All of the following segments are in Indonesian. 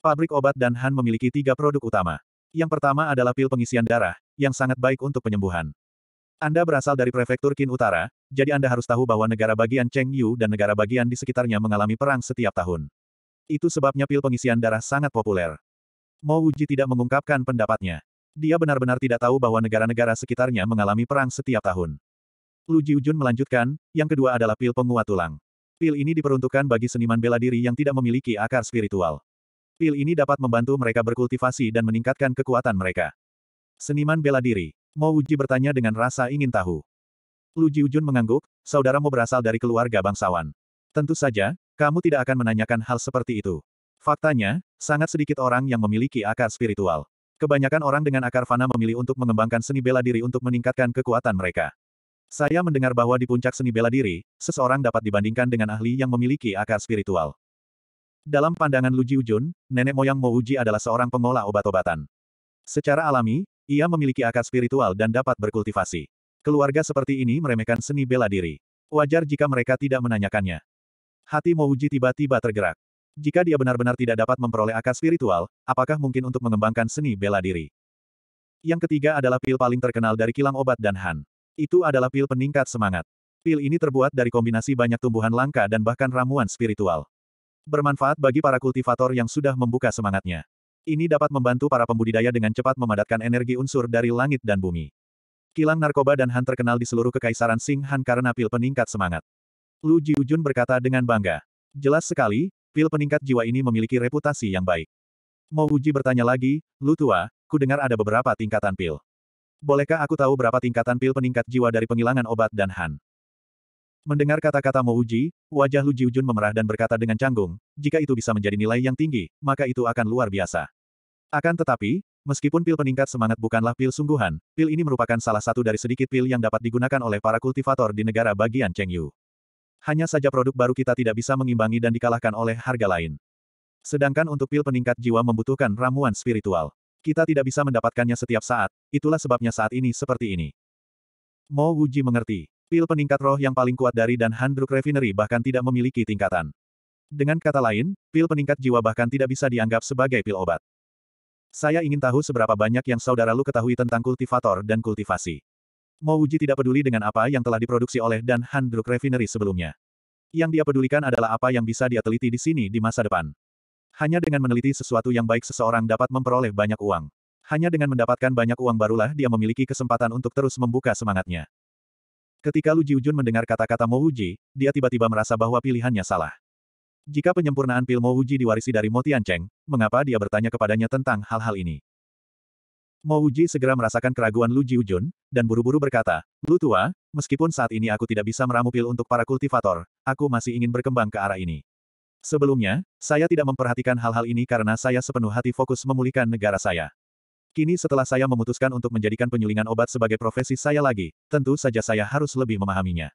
Pabrik obat Dan Han memiliki tiga produk utama. Yang pertama adalah pil pengisian darah, yang sangat baik untuk penyembuhan. Anda berasal dari prefektur Qin Utara, jadi Anda harus tahu bahwa negara bagian Cheng Yu dan negara bagian di sekitarnya mengalami perang setiap tahun. Itu sebabnya pil pengisian darah sangat populer. Mo Wuji tidak mengungkapkan pendapatnya. Dia benar-benar tidak tahu bahwa negara-negara sekitarnya mengalami perang setiap tahun. Lu Jiujun melanjutkan, yang kedua adalah pil penguat tulang. Pil ini diperuntukkan bagi seniman bela diri yang tidak memiliki akar spiritual. Pil ini dapat membantu mereka berkultivasi dan meningkatkan kekuatan mereka. Seniman bela diri. Mo Uji bertanya dengan rasa ingin tahu. Lu Jiujun mengangguk, Saudara Mo berasal dari keluarga bangsawan. Tentu saja, kamu tidak akan menanyakan hal seperti itu. Faktanya, sangat sedikit orang yang memiliki akar spiritual. Kebanyakan orang dengan akar fana memilih untuk mengembangkan seni bela diri untuk meningkatkan kekuatan mereka. Saya mendengar bahwa di puncak seni bela diri, seseorang dapat dibandingkan dengan ahli yang memiliki akar spiritual. Dalam pandangan Lu Jiujun, nenek moyang Mouji adalah seorang pengolah obat-obatan. Secara alami, ia memiliki akar spiritual dan dapat berkultivasi. Keluarga seperti ini meremehkan seni bela diri. Wajar jika mereka tidak menanyakannya. Hati Mouji tiba-tiba tergerak. Jika dia benar-benar tidak dapat memperoleh akar spiritual, apakah mungkin untuk mengembangkan seni bela diri? Yang ketiga adalah pil paling terkenal dari kilang obat dan Han. Itu adalah pil peningkat semangat. Pil ini terbuat dari kombinasi banyak tumbuhan langka dan bahkan ramuan spiritual bermanfaat bagi para kultivator yang sudah membuka semangatnya. Ini dapat membantu para pembudidaya dengan cepat memadatkan energi unsur dari langit dan bumi. Kilang narkoba dan Han terkenal di seluruh kekaisaran Sing Han karena pil peningkat semangat. Lu Jiujun berkata dengan bangga. Jelas sekali, pil peningkat jiwa ini memiliki reputasi yang baik. Mo Uji bertanya lagi, Lu tua, ku dengar ada beberapa tingkatan pil. Bolehkah aku tahu berapa tingkatan pil peningkat jiwa dari penghilangan obat dan Han? Mendengar kata-kata Mo Uji, wajah Lu Jiujun memerah dan berkata dengan canggung, jika itu bisa menjadi nilai yang tinggi, maka itu akan luar biasa. Akan tetapi, meskipun pil peningkat semangat bukanlah pil sungguhan, pil ini merupakan salah satu dari sedikit pil yang dapat digunakan oleh para kultivator di negara bagian Cheng Yu. Hanya saja produk baru kita tidak bisa mengimbangi dan dikalahkan oleh harga lain. Sedangkan untuk pil peningkat jiwa membutuhkan ramuan spiritual. Kita tidak bisa mendapatkannya setiap saat, itulah sebabnya saat ini seperti ini. Mo Wuji mengerti. Pil peningkat roh yang paling kuat dari dan Handruk Refinery bahkan tidak memiliki tingkatan. Dengan kata lain, pil peningkat jiwa bahkan tidak bisa dianggap sebagai pil obat. Saya ingin tahu seberapa banyak yang saudara lu ketahui tentang kultivator dan kultivasi. Mo Uji tidak peduli dengan apa yang telah diproduksi oleh dan Handruk Refinery sebelumnya. Yang dia pedulikan adalah apa yang bisa dia teliti di sini di masa depan. Hanya dengan meneliti sesuatu yang baik seseorang dapat memperoleh banyak uang. Hanya dengan mendapatkan banyak uang barulah dia memiliki kesempatan untuk terus membuka semangatnya. Ketika Lu Jiujun mendengar kata-kata Mo Uji, dia tiba-tiba merasa bahwa pilihannya salah. Jika penyempurnaan pil Mo Uji diwarisi dari Mo Tiancheng, mengapa dia bertanya kepadanya tentang hal-hal ini? Mo Uji segera merasakan keraguan Lu Jiujun, dan buru-buru berkata, Lu tua, meskipun saat ini aku tidak bisa meramu pil untuk para kultivator, aku masih ingin berkembang ke arah ini. Sebelumnya, saya tidak memperhatikan hal-hal ini karena saya sepenuh hati fokus memulihkan negara saya. Kini setelah saya memutuskan untuk menjadikan penyulingan obat sebagai profesi saya lagi, tentu saja saya harus lebih memahaminya.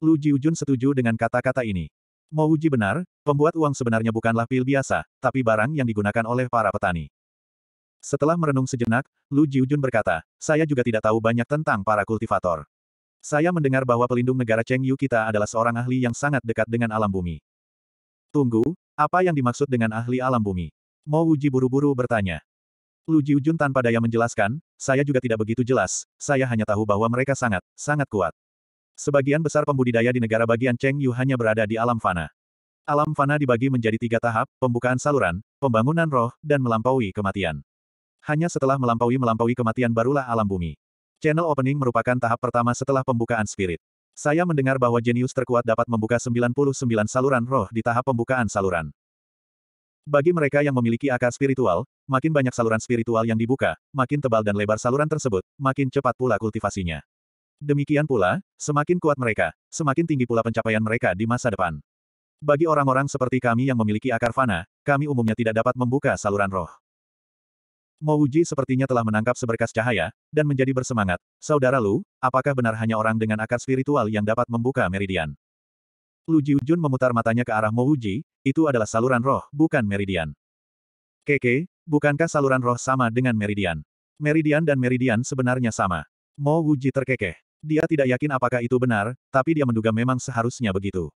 Lu Jiujun setuju dengan kata-kata ini. Mau uji benar, pembuat uang sebenarnya bukanlah pil biasa, tapi barang yang digunakan oleh para petani. Setelah merenung sejenak, Lu Jiujun berkata, saya juga tidak tahu banyak tentang para kultivator. Saya mendengar bahwa pelindung negara Cheng Yu kita adalah seorang ahli yang sangat dekat dengan alam bumi. Tunggu, apa yang dimaksud dengan ahli alam bumi? Mau uji buru-buru bertanya. Lu Jiujun tanpa daya menjelaskan, saya juga tidak begitu jelas, saya hanya tahu bahwa mereka sangat, sangat kuat. Sebagian besar pembudidaya di negara bagian Cheng Yu hanya berada di alam fana. Alam fana dibagi menjadi tiga tahap, pembukaan saluran, pembangunan roh, dan melampaui kematian. Hanya setelah melampaui-melampaui kematian barulah alam bumi. Channel opening merupakan tahap pertama setelah pembukaan spirit. Saya mendengar bahwa jenius terkuat dapat membuka 99 saluran roh di tahap pembukaan saluran. Bagi mereka yang memiliki akar spiritual, makin banyak saluran spiritual yang dibuka, makin tebal dan lebar saluran tersebut, makin cepat pula kultivasinya. Demikian pula, semakin kuat mereka, semakin tinggi pula pencapaian mereka di masa depan. Bagi orang-orang seperti kami yang memiliki akar fana, kami umumnya tidak dapat membuka saluran roh. Mouji sepertinya telah menangkap seberkas cahaya, dan menjadi bersemangat. Saudara Lu, apakah benar hanya orang dengan akar spiritual yang dapat membuka meridian? Lu Jiujun memutar matanya ke arah Mo Mouji, itu adalah saluran roh, bukan meridian. Keke, bukankah saluran roh sama dengan meridian? Meridian dan meridian sebenarnya sama. Mo Mouji terkekeh. Dia tidak yakin apakah itu benar, tapi dia menduga memang seharusnya begitu.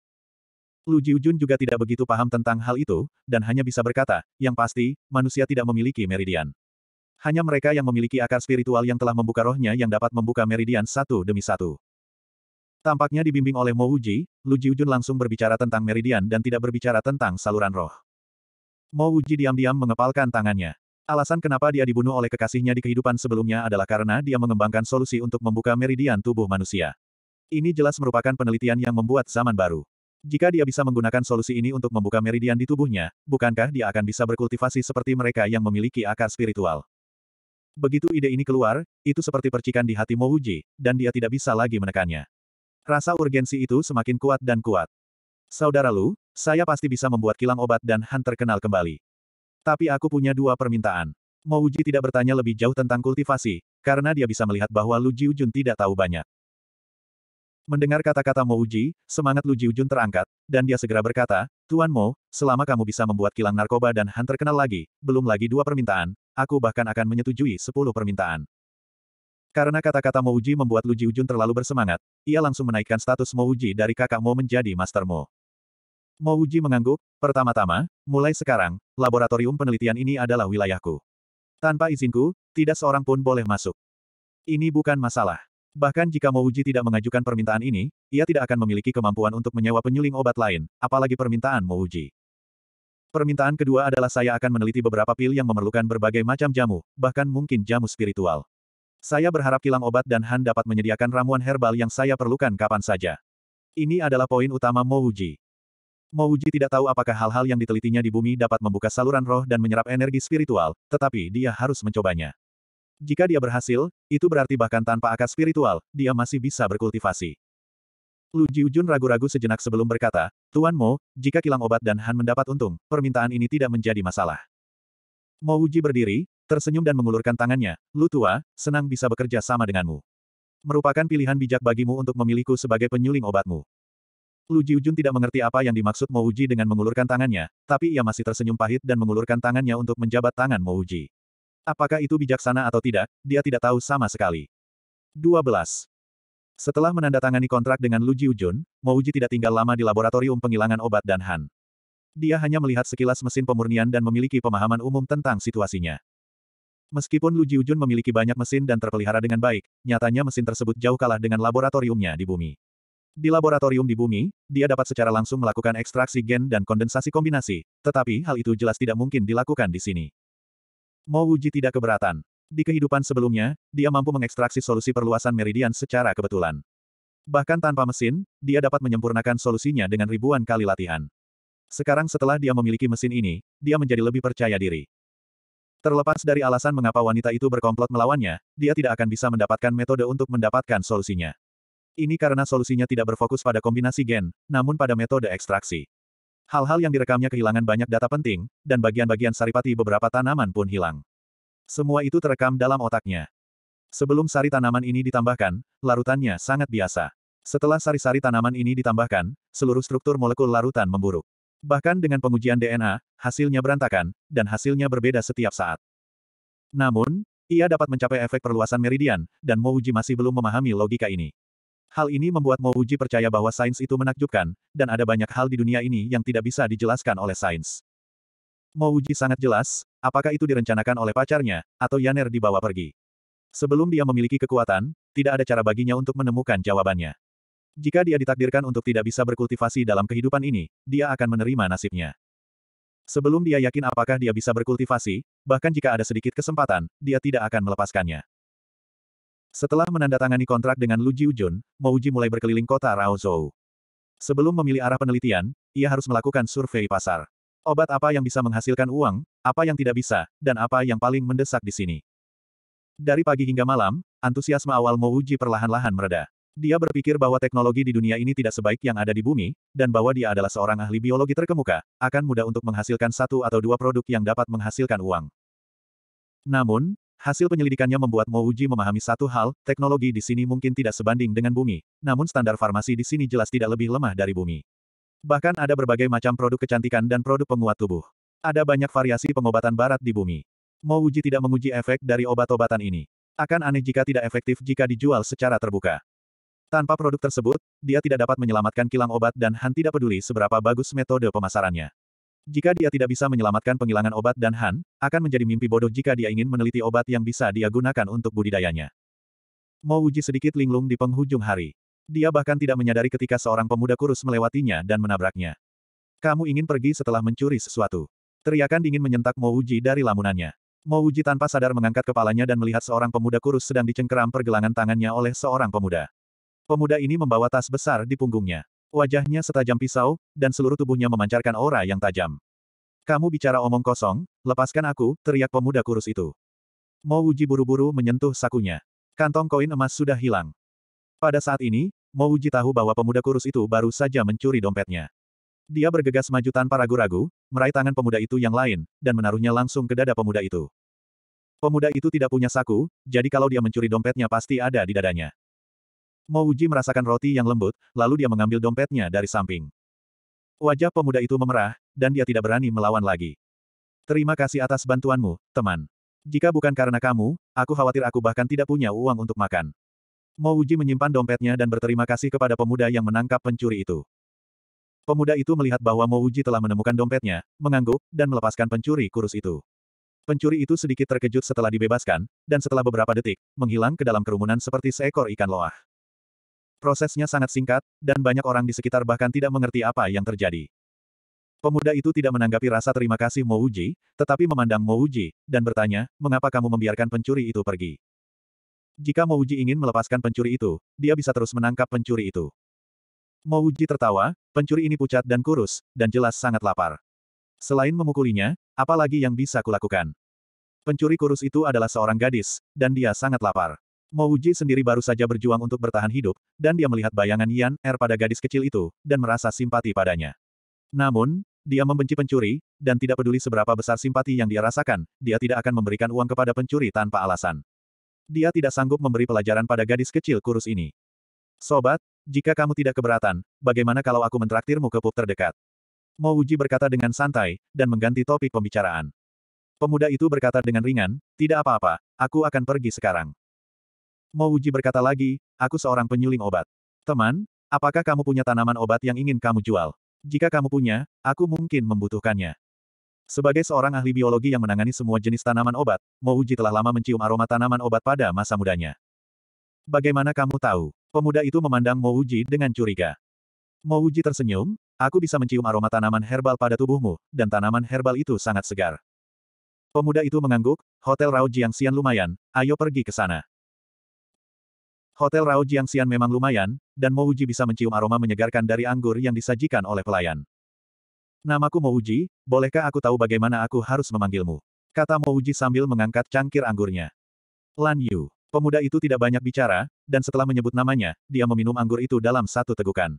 Lu Jiujun juga tidak begitu paham tentang hal itu, dan hanya bisa berkata, yang pasti, manusia tidak memiliki meridian. Hanya mereka yang memiliki akar spiritual yang telah membuka rohnya yang dapat membuka meridian satu demi satu. Tampaknya dibimbing oleh Mo Uji, Lu Jiujun langsung berbicara tentang meridian dan tidak berbicara tentang saluran roh. Mo Uji diam-diam mengepalkan tangannya. Alasan kenapa dia dibunuh oleh kekasihnya di kehidupan sebelumnya adalah karena dia mengembangkan solusi untuk membuka meridian tubuh manusia. Ini jelas merupakan penelitian yang membuat zaman baru. Jika dia bisa menggunakan solusi ini untuk membuka meridian di tubuhnya, bukankah dia akan bisa berkultivasi seperti mereka yang memiliki akar spiritual? Begitu ide ini keluar, itu seperti percikan di hati Mo Uji, dan dia tidak bisa lagi menekannya. Rasa urgensi itu semakin kuat dan kuat. Saudara Lu, saya pasti bisa membuat kilang obat dan Han terkenal kembali. Tapi aku punya dua permintaan. Mouji tidak bertanya lebih jauh tentang kultivasi, karena dia bisa melihat bahwa Lu Jiujun tidak tahu banyak. Mendengar kata-kata Mouji, semangat Lu Jiujun terangkat, dan dia segera berkata, Tuan Mo, selama kamu bisa membuat kilang narkoba dan Han terkenal lagi, belum lagi dua permintaan, aku bahkan akan menyetujui sepuluh permintaan. Karena kata-kata Mo Uji membuat Lu Jiujun terlalu bersemangat, ia langsung menaikkan status Mo Uji dari kakak Mo menjadi Master Mo. Mo Uji mengangguk, pertama-tama, mulai sekarang, laboratorium penelitian ini adalah wilayahku. Tanpa izinku, tidak seorang pun boleh masuk. Ini bukan masalah. Bahkan jika Mo Uji tidak mengajukan permintaan ini, ia tidak akan memiliki kemampuan untuk menyewa penyuling obat lain, apalagi permintaan Mo Uji. Permintaan kedua adalah saya akan meneliti beberapa pil yang memerlukan berbagai macam jamu, bahkan mungkin jamu spiritual. Saya berharap kilang obat dan Han dapat menyediakan ramuan herbal yang saya perlukan kapan saja. Ini adalah poin utama Mouji. Mouji tidak tahu apakah hal-hal yang ditelitinya di bumi dapat membuka saluran roh dan menyerap energi spiritual, tetapi dia harus mencobanya. Jika dia berhasil, itu berarti bahkan tanpa akar spiritual, dia masih bisa berkultivasi. Lu Jiujun ragu-ragu sejenak sebelum berkata, Tuan Mo, jika kilang obat dan Han mendapat untung, permintaan ini tidak menjadi masalah. Mo berdiri, tersenyum dan mengulurkan tangannya, Lu tua, senang bisa bekerja sama denganmu. Merupakan pilihan bijak bagimu untuk memilihku sebagai penyuling obatmu. Lu Jiujun tidak mengerti apa yang dimaksud Mouji dengan mengulurkan tangannya, tapi ia masih tersenyum pahit dan mengulurkan tangannya untuk menjabat tangan Mouji. Apakah itu bijaksana atau tidak, dia tidak tahu sama sekali. 12. Setelah menandatangani kontrak dengan Lu Jiujun, Mouji tidak tinggal lama di laboratorium pengilangan obat dan Han. Dia hanya melihat sekilas mesin pemurnian dan memiliki pemahaman umum tentang situasinya. Meskipun Lu Jiujun memiliki banyak mesin dan terpelihara dengan baik, nyatanya mesin tersebut jauh kalah dengan laboratoriumnya di bumi. Di laboratorium di bumi, dia dapat secara langsung melakukan ekstraksi gen dan kondensasi kombinasi, tetapi hal itu jelas tidak mungkin dilakukan di sini. Mo Wuji tidak keberatan. Di kehidupan sebelumnya, dia mampu mengekstraksi solusi perluasan meridian secara kebetulan. Bahkan tanpa mesin, dia dapat menyempurnakan solusinya dengan ribuan kali latihan. Sekarang setelah dia memiliki mesin ini, dia menjadi lebih percaya diri. Terlepas dari alasan mengapa wanita itu berkomplot melawannya, dia tidak akan bisa mendapatkan metode untuk mendapatkan solusinya. Ini karena solusinya tidak berfokus pada kombinasi gen, namun pada metode ekstraksi. Hal-hal yang direkamnya kehilangan banyak data penting, dan bagian-bagian saripati beberapa tanaman pun hilang. Semua itu terekam dalam otaknya. Sebelum sari tanaman ini ditambahkan, larutannya sangat biasa. Setelah sari-sari tanaman ini ditambahkan, seluruh struktur molekul larutan memburuk. Bahkan dengan pengujian DNA, hasilnya berantakan, dan hasilnya berbeda setiap saat. Namun, ia dapat mencapai efek perluasan meridian, dan Mouji masih belum memahami logika ini. Hal ini membuat Mouji percaya bahwa sains itu menakjubkan, dan ada banyak hal di dunia ini yang tidak bisa dijelaskan oleh sains. Mouji sangat jelas, apakah itu direncanakan oleh pacarnya, atau Yaner dibawa pergi. Sebelum dia memiliki kekuatan, tidak ada cara baginya untuk menemukan jawabannya. Jika dia ditakdirkan untuk tidak bisa berkultivasi dalam kehidupan ini, dia akan menerima nasibnya. Sebelum dia yakin apakah dia bisa berkultivasi, bahkan jika ada sedikit kesempatan, dia tidak akan melepaskannya. Setelah menandatangani kontrak dengan Lu Jiujun, Mouji mulai berkeliling kota Raozhou. Sebelum memilih arah penelitian, ia harus melakukan survei pasar. Obat apa yang bisa menghasilkan uang, apa yang tidak bisa, dan apa yang paling mendesak di sini. Dari pagi hingga malam, antusiasme awal Mouji perlahan-lahan mereda. Dia berpikir bahwa teknologi di dunia ini tidak sebaik yang ada di bumi, dan bahwa dia adalah seorang ahli biologi terkemuka, akan mudah untuk menghasilkan satu atau dua produk yang dapat menghasilkan uang. Namun, hasil penyelidikannya membuat Mo Uji memahami satu hal, teknologi di sini mungkin tidak sebanding dengan bumi, namun standar farmasi di sini jelas tidak lebih lemah dari bumi. Bahkan ada berbagai macam produk kecantikan dan produk penguat tubuh. Ada banyak variasi pengobatan barat di bumi. Mo Uji tidak menguji efek dari obat-obatan ini. Akan aneh jika tidak efektif jika dijual secara terbuka. Tanpa produk tersebut, dia tidak dapat menyelamatkan kilang obat dan Han tidak peduli seberapa bagus metode pemasarannya. Jika dia tidak bisa menyelamatkan penghilangan obat dan Han, akan menjadi mimpi bodoh jika dia ingin meneliti obat yang bisa dia gunakan untuk budidayanya. Mau uji sedikit linglung di penghujung hari. Dia bahkan tidak menyadari ketika seorang pemuda kurus melewatinya dan menabraknya. Kamu ingin pergi setelah mencuri sesuatu. Teriakan dingin menyentak Mo Uji dari lamunannya. Mo Uji tanpa sadar mengangkat kepalanya dan melihat seorang pemuda kurus sedang dicengkeram pergelangan tangannya oleh seorang pemuda. Pemuda ini membawa tas besar di punggungnya. Wajahnya setajam pisau, dan seluruh tubuhnya memancarkan aura yang tajam. Kamu bicara omong kosong, lepaskan aku, teriak pemuda kurus itu. Mo Uji buru-buru menyentuh sakunya. Kantong koin emas sudah hilang. Pada saat ini, Mo Uji tahu bahwa pemuda kurus itu baru saja mencuri dompetnya. Dia bergegas maju tanpa ragu-ragu, meraih tangan pemuda itu yang lain, dan menaruhnya langsung ke dada pemuda itu. Pemuda itu tidak punya saku, jadi kalau dia mencuri dompetnya pasti ada di dadanya. Mo Uji merasakan roti yang lembut, lalu dia mengambil dompetnya dari samping. Wajah pemuda itu memerah, dan dia tidak berani melawan lagi. Terima kasih atas bantuanmu, teman. Jika bukan karena kamu, aku khawatir aku bahkan tidak punya uang untuk makan. Mo Uji menyimpan dompetnya dan berterima kasih kepada pemuda yang menangkap pencuri itu. Pemuda itu melihat bahwa Mo Uji telah menemukan dompetnya, mengangguk, dan melepaskan pencuri kurus itu. Pencuri itu sedikit terkejut setelah dibebaskan, dan setelah beberapa detik, menghilang ke dalam kerumunan seperti seekor ikan loah. Prosesnya sangat singkat, dan banyak orang di sekitar bahkan tidak mengerti apa yang terjadi. Pemuda itu tidak menanggapi rasa terima kasih Mouji, tetapi memandang Mouji, dan bertanya, mengapa kamu membiarkan pencuri itu pergi? Jika Mouji ingin melepaskan pencuri itu, dia bisa terus menangkap pencuri itu. Mouji tertawa, pencuri ini pucat dan kurus, dan jelas sangat lapar. Selain memukulinya, apa lagi yang bisa kulakukan? Pencuri kurus itu adalah seorang gadis, dan dia sangat lapar. Mo Uji sendiri baru saja berjuang untuk bertahan hidup, dan dia melihat bayangan Yan Er pada gadis kecil itu, dan merasa simpati padanya. Namun, dia membenci pencuri, dan tidak peduli seberapa besar simpati yang dia rasakan, dia tidak akan memberikan uang kepada pencuri tanpa alasan. Dia tidak sanggup memberi pelajaran pada gadis kecil kurus ini. Sobat, jika kamu tidak keberatan, bagaimana kalau aku mentraktirmu ke pub terdekat? Mo Uji berkata dengan santai, dan mengganti topik pembicaraan. Pemuda itu berkata dengan ringan, tidak apa-apa, aku akan pergi sekarang. Mo Uji berkata lagi, aku seorang penyuling obat. Teman, apakah kamu punya tanaman obat yang ingin kamu jual? Jika kamu punya, aku mungkin membutuhkannya. Sebagai seorang ahli biologi yang menangani semua jenis tanaman obat, Mo Uji telah lama mencium aroma tanaman obat pada masa mudanya. Bagaimana kamu tahu? Pemuda itu memandang Mo Uji dengan curiga. Mo Uji tersenyum, aku bisa mencium aroma tanaman herbal pada tubuhmu, dan tanaman herbal itu sangat segar. Pemuda itu mengangguk, Hotel Rao Xian lumayan, ayo pergi ke sana. Hotel Rao Jiangxian memang lumayan, dan Uji bisa mencium aroma menyegarkan dari anggur yang disajikan oleh pelayan. Namaku Uji, bolehkah aku tahu bagaimana aku harus memanggilmu? Kata Uji sambil mengangkat cangkir anggurnya. Lan Yu. Pemuda itu tidak banyak bicara, dan setelah menyebut namanya, dia meminum anggur itu dalam satu tegukan.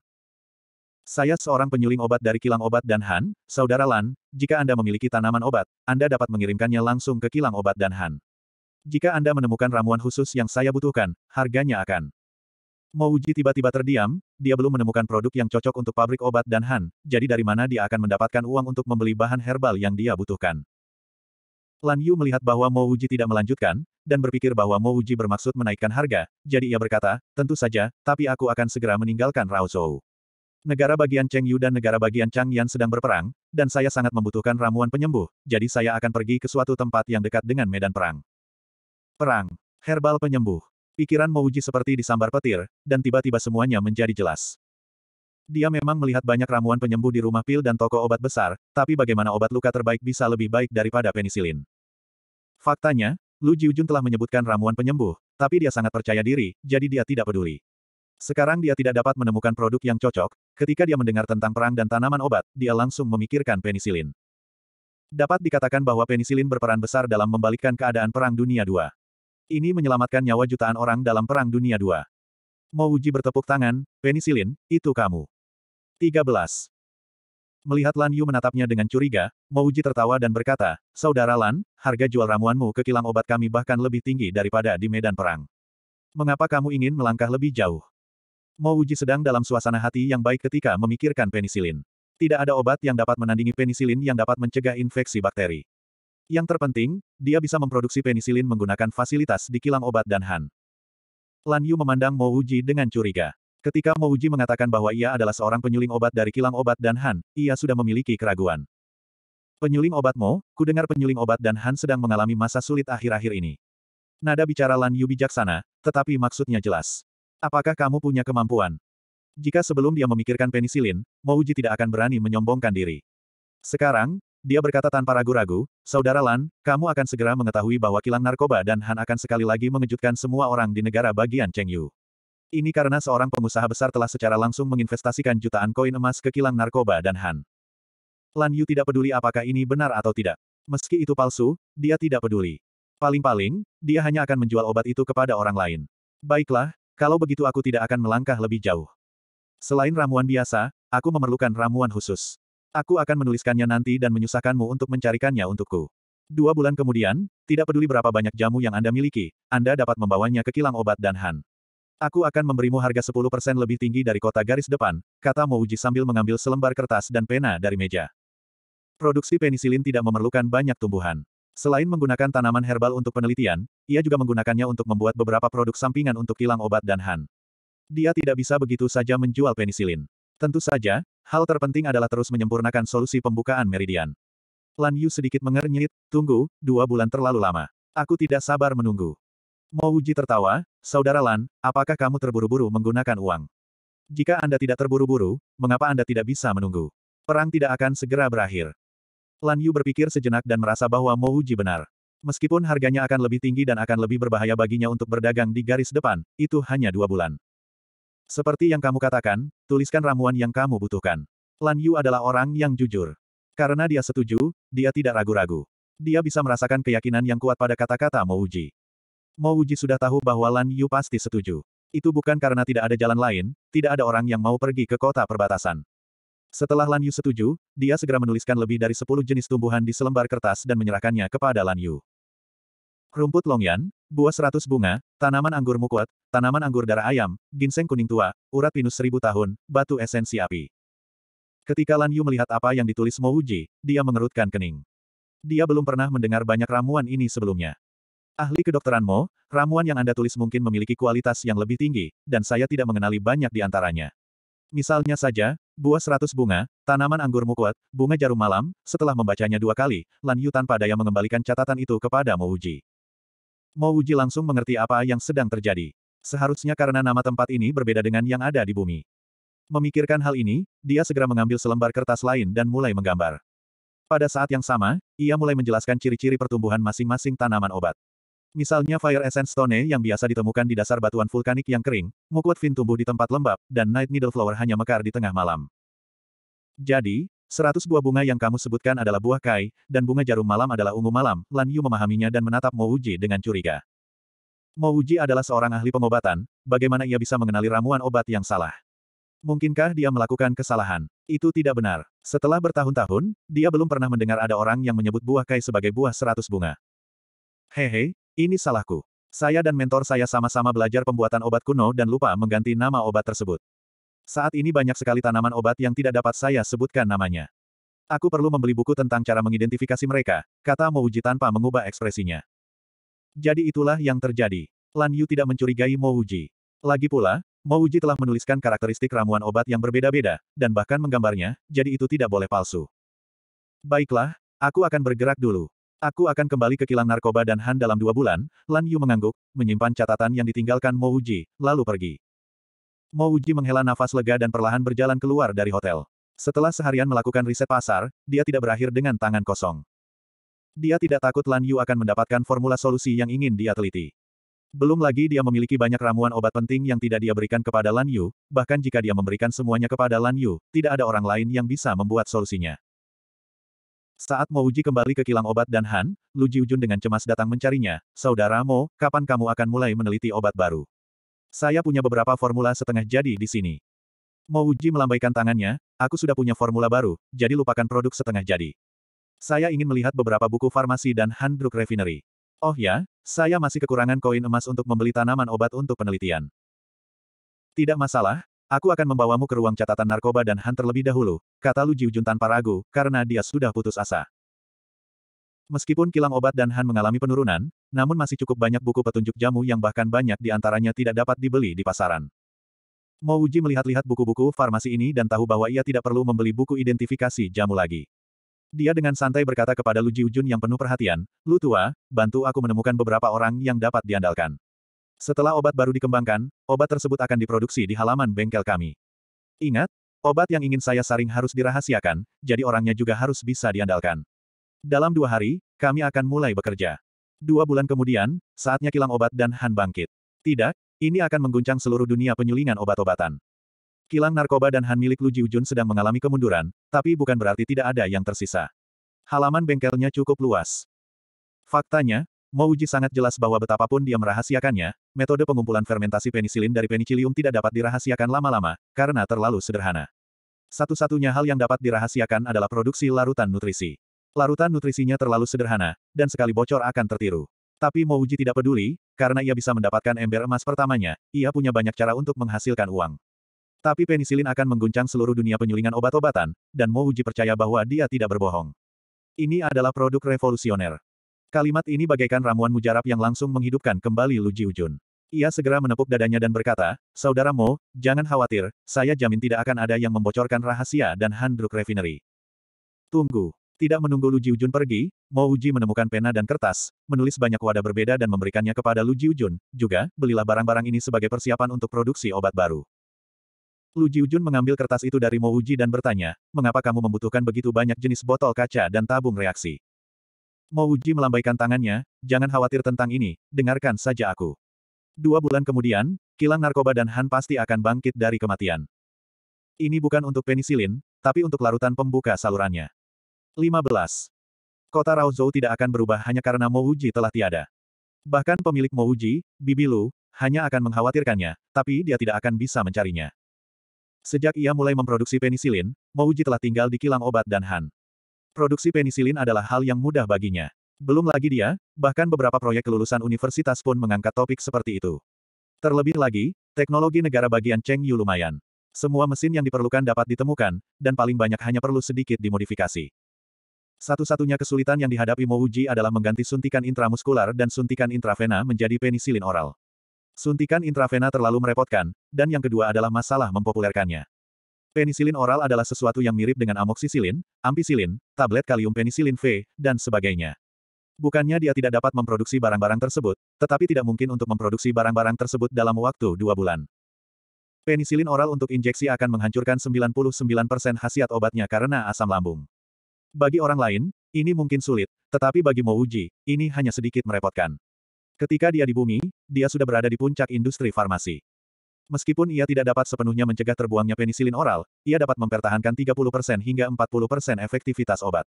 Saya seorang penyuling obat dari kilang obat dan Han, Saudara Lan, jika Anda memiliki tanaman obat, Anda dapat mengirimkannya langsung ke kilang obat dan Han. Jika Anda menemukan ramuan khusus yang saya butuhkan, harganya akan. Mouji tiba-tiba terdiam, dia belum menemukan produk yang cocok untuk pabrik obat dan Han, jadi dari mana dia akan mendapatkan uang untuk membeli bahan herbal yang dia butuhkan. Lan Yu melihat bahwa Mouji tidak melanjutkan, dan berpikir bahwa Mouji bermaksud menaikkan harga, jadi ia berkata, tentu saja, tapi aku akan segera meninggalkan Raozhou. Negara bagian Cheng Yu dan negara bagian Chang Yan sedang berperang, dan saya sangat membutuhkan ramuan penyembuh, jadi saya akan pergi ke suatu tempat yang dekat dengan medan perang. Perang. Herbal penyembuh. Pikiran Mouji seperti disambar petir, dan tiba-tiba semuanya menjadi jelas. Dia memang melihat banyak ramuan penyembuh di rumah pil dan toko obat besar, tapi bagaimana obat luka terbaik bisa lebih baik daripada penisilin? Faktanya, Lu Jiujun telah menyebutkan ramuan penyembuh, tapi dia sangat percaya diri, jadi dia tidak peduli. Sekarang dia tidak dapat menemukan produk yang cocok, ketika dia mendengar tentang perang dan tanaman obat, dia langsung memikirkan penisilin. Dapat dikatakan bahwa penisilin berperan besar dalam membalikkan keadaan Perang Dunia II. Ini menyelamatkan nyawa jutaan orang dalam Perang Dunia II. uji bertepuk tangan, penisilin, itu kamu. 13. Melihat Lan Yu menatapnya dengan curiga, Uji tertawa dan berkata, Saudara Lan, harga jual ramuanmu ke kilang obat kami bahkan lebih tinggi daripada di medan perang. Mengapa kamu ingin melangkah lebih jauh? Uji sedang dalam suasana hati yang baik ketika memikirkan penisilin. Tidak ada obat yang dapat menandingi penisilin yang dapat mencegah infeksi bakteri. Yang terpenting, dia bisa memproduksi penisilin menggunakan fasilitas di kilang obat dan Han. Lan Yu memandang Mo Uji dengan curiga. Ketika Mo Uji mengatakan bahwa ia adalah seorang penyuling obat dari kilang obat dan Han, ia sudah memiliki keraguan. Penyuling obat Mo, ku dengar penyuling obat dan Han sedang mengalami masa sulit akhir-akhir ini. Nada bicara Lan Yu bijaksana, tetapi maksudnya jelas. Apakah kamu punya kemampuan? Jika sebelum dia memikirkan penisilin, Mo Uji tidak akan berani menyombongkan diri. Sekarang, dia berkata tanpa ragu-ragu, Saudara Lan, kamu akan segera mengetahui bahwa kilang narkoba dan Han akan sekali lagi mengejutkan semua orang di negara bagian Cheng Yu. Ini karena seorang pengusaha besar telah secara langsung menginvestasikan jutaan koin emas ke kilang narkoba dan Han. Lan Yu tidak peduli apakah ini benar atau tidak. Meski itu palsu, dia tidak peduli. Paling-paling, dia hanya akan menjual obat itu kepada orang lain. Baiklah, kalau begitu aku tidak akan melangkah lebih jauh. Selain ramuan biasa, aku memerlukan ramuan khusus. Aku akan menuliskannya nanti dan menyusahkanmu untuk mencarikannya untukku. Dua bulan kemudian, tidak peduli berapa banyak jamu yang Anda miliki, Anda dapat membawanya ke kilang obat dan Han. Aku akan memberimu harga 10% lebih tinggi dari kota garis depan, kata Mouji sambil mengambil selembar kertas dan pena dari meja. Produksi penisilin tidak memerlukan banyak tumbuhan. Selain menggunakan tanaman herbal untuk penelitian, ia juga menggunakannya untuk membuat beberapa produk sampingan untuk kilang obat dan Han. Dia tidak bisa begitu saja menjual penisilin. Tentu saja, Hal terpenting adalah terus menyempurnakan solusi pembukaan meridian. Lan Yu sedikit mengernyit, tunggu, dua bulan terlalu lama. Aku tidak sabar menunggu. Mo Wuji tertawa, Saudara Lan, apakah kamu terburu-buru menggunakan uang? Jika Anda tidak terburu-buru, mengapa Anda tidak bisa menunggu? Perang tidak akan segera berakhir. Lan Yu berpikir sejenak dan merasa bahwa Mo Wuji benar. Meskipun harganya akan lebih tinggi dan akan lebih berbahaya baginya untuk berdagang di garis depan, itu hanya dua bulan. Seperti yang kamu katakan, tuliskan ramuan yang kamu butuhkan. Lan Yu adalah orang yang jujur. Karena dia setuju, dia tidak ragu-ragu. Dia bisa merasakan keyakinan yang kuat pada kata-kata Mo Mo Uji sudah tahu bahwa Lan Yu pasti setuju. Itu bukan karena tidak ada jalan lain, tidak ada orang yang mau pergi ke kota perbatasan. Setelah Lan Yu setuju, dia segera menuliskan lebih dari 10 jenis tumbuhan di selembar kertas dan menyerahkannya kepada Lan Yu. Rumput longyan, buah seratus bunga, tanaman anggur mukwat, tanaman anggur darah ayam, ginseng kuning tua, urat pinus seribu tahun, batu esensi api. Ketika Lan Yu melihat apa yang ditulis Mo Uji, dia mengerutkan kening. Dia belum pernah mendengar banyak ramuan ini sebelumnya. Ahli kedokteran Mo, ramuan yang Anda tulis mungkin memiliki kualitas yang lebih tinggi, dan saya tidak mengenali banyak di antaranya. Misalnya saja, buah seratus bunga, tanaman anggur mukwat, bunga jarum malam, setelah membacanya dua kali, Lan Yu tanpa daya mengembalikan catatan itu kepada Mo Uji. Mo uji langsung mengerti apa yang sedang terjadi. Seharusnya karena nama tempat ini berbeda dengan yang ada di bumi. Memikirkan hal ini, dia segera mengambil selembar kertas lain dan mulai menggambar. Pada saat yang sama, ia mulai menjelaskan ciri-ciri pertumbuhan masing-masing tanaman obat. Misalnya Fire Essence Stone yang biasa ditemukan di dasar batuan vulkanik yang kering, Mukwat Fin tumbuh di tempat lembab, dan Night Middle Flower hanya mekar di tengah malam. Jadi, Seratus buah bunga yang kamu sebutkan adalah buah kai, dan bunga jarum malam adalah ungu malam. Lan Yu memahaminya dan menatap Mo Uji dengan curiga. Mo Uji adalah seorang ahli pengobatan, bagaimana ia bisa mengenali ramuan obat yang salah? Mungkinkah dia melakukan kesalahan? Itu tidak benar. Setelah bertahun-tahun, dia belum pernah mendengar ada orang yang menyebut buah kai sebagai buah seratus bunga. Hehe, ini salahku. Saya dan mentor saya sama-sama belajar pembuatan obat kuno dan lupa mengganti nama obat tersebut. Saat ini banyak sekali tanaman obat yang tidak dapat saya sebutkan namanya. Aku perlu membeli buku tentang cara mengidentifikasi mereka, kata Mouji tanpa mengubah ekspresinya. Jadi itulah yang terjadi. Lan Yu tidak mencurigai Mouji. Lagi pula, Mouji telah menuliskan karakteristik ramuan obat yang berbeda-beda, dan bahkan menggambarnya, jadi itu tidak boleh palsu. Baiklah, aku akan bergerak dulu. Aku akan kembali ke kilang narkoba dan Han dalam dua bulan, Lan Yu mengangguk, menyimpan catatan yang ditinggalkan Mouji, lalu pergi. Mo Uji menghela nafas lega dan perlahan berjalan keluar dari hotel. Setelah seharian melakukan riset pasar, dia tidak berakhir dengan tangan kosong. Dia tidak takut Lan Yu akan mendapatkan formula solusi yang ingin dia teliti. Belum lagi dia memiliki banyak ramuan obat penting yang tidak dia berikan kepada Lan Yu, bahkan jika dia memberikan semuanya kepada Lan Yu, tidak ada orang lain yang bisa membuat solusinya. Saat Mo Uji kembali ke kilang obat dan Han, Lu Jiujun dengan cemas datang mencarinya, Saudara Mo, kapan kamu akan mulai meneliti obat baru? Saya punya beberapa formula setengah jadi di sini. Mouji melambaikan tangannya, aku sudah punya formula baru, jadi lupakan produk setengah jadi. Saya ingin melihat beberapa buku farmasi dan handruk refinery. Oh ya, saya masih kekurangan koin emas untuk membeli tanaman obat untuk penelitian. Tidak masalah, aku akan membawamu ke ruang catatan narkoba dan hunter lebih dahulu, kata Lu Jiujun tanpa ragu, karena dia sudah putus asa. Meskipun kilang obat dan Han mengalami penurunan, namun masih cukup banyak buku petunjuk jamu yang bahkan banyak di antaranya tidak dapat dibeli di pasaran. Mo Uji melihat-lihat buku-buku farmasi ini dan tahu bahwa ia tidak perlu membeli buku identifikasi jamu lagi. Dia dengan santai berkata kepada Lu Jiujun yang penuh perhatian, Lu tua, bantu aku menemukan beberapa orang yang dapat diandalkan. Setelah obat baru dikembangkan, obat tersebut akan diproduksi di halaman bengkel kami. Ingat, obat yang ingin saya saring harus dirahasiakan, jadi orangnya juga harus bisa diandalkan. Dalam dua hari, kami akan mulai bekerja. Dua bulan kemudian, saatnya kilang obat dan Han bangkit. Tidak, ini akan mengguncang seluruh dunia penyulingan obat-obatan. Kilang narkoba dan Han milik Lu Jiujun sedang mengalami kemunduran, tapi bukan berarti tidak ada yang tersisa. Halaman bengkelnya cukup luas. Faktanya, Mouji sangat jelas bahwa betapapun dia merahasiakannya, metode pengumpulan fermentasi penisilin dari penicillium tidak dapat dirahasiakan lama-lama, karena terlalu sederhana. Satu-satunya hal yang dapat dirahasiakan adalah produksi larutan nutrisi. Larutan nutrisinya terlalu sederhana, dan sekali bocor akan tertiru. Tapi Mouji tidak peduli, karena ia bisa mendapatkan ember emas pertamanya, ia punya banyak cara untuk menghasilkan uang. Tapi penisilin akan mengguncang seluruh dunia penyulingan obat-obatan, dan Mouji percaya bahwa dia tidak berbohong. Ini adalah produk revolusioner. Kalimat ini bagaikan ramuan mujarab yang langsung menghidupkan kembali Lu Jiujun. Ia segera menepuk dadanya dan berkata, Saudara Mo, jangan khawatir, saya jamin tidak akan ada yang membocorkan rahasia dan Handruk Refinery. Tunggu. Tidak menunggu Lu Jiujun pergi, Mo Uji menemukan pena dan kertas, menulis banyak wadah berbeda dan memberikannya kepada Lu Jiujun. Juga, belilah barang-barang ini sebagai persiapan untuk produksi obat baru. Lu Jiujun mengambil kertas itu dari Mo Uji dan bertanya, mengapa kamu membutuhkan begitu banyak jenis botol kaca dan tabung reaksi? Mo Uji melambaikan tangannya, jangan khawatir tentang ini, dengarkan saja aku. Dua bulan kemudian, kilang narkoba dan Han pasti akan bangkit dari kematian. Ini bukan untuk penisilin, tapi untuk larutan pembuka salurannya. 15. Kota Raozhou tidak akan berubah hanya karena Mouji telah tiada. Bahkan pemilik Mouji, Bibilu, hanya akan mengkhawatirkannya, tapi dia tidak akan bisa mencarinya. Sejak ia mulai memproduksi penisilin, Mouji telah tinggal di kilang obat dan Han. Produksi penisilin adalah hal yang mudah baginya. Belum lagi dia, bahkan beberapa proyek kelulusan universitas pun mengangkat topik seperti itu. Terlebih lagi, teknologi negara bagian Cheng Yu lumayan. Semua mesin yang diperlukan dapat ditemukan, dan paling banyak hanya perlu sedikit dimodifikasi. Satu-satunya kesulitan yang dihadapi Mouji adalah mengganti suntikan intramuskular dan suntikan intravena menjadi penisilin oral. Suntikan intravena terlalu merepotkan, dan yang kedua adalah masalah mempopulerkannya. Penisilin oral adalah sesuatu yang mirip dengan amoksisilin, ampisilin, tablet kalium penisilin V, dan sebagainya. Bukannya dia tidak dapat memproduksi barang-barang tersebut, tetapi tidak mungkin untuk memproduksi barang-barang tersebut dalam waktu dua bulan. Penisilin oral untuk injeksi akan menghancurkan 99% khasiat obatnya karena asam lambung. Bagi orang lain, ini mungkin sulit, tetapi bagi Mouji, ini hanya sedikit merepotkan. Ketika dia di bumi, dia sudah berada di puncak industri farmasi. Meskipun ia tidak dapat sepenuhnya mencegah terbuangnya penisilin oral, ia dapat mempertahankan 30% hingga 40% efektivitas obat.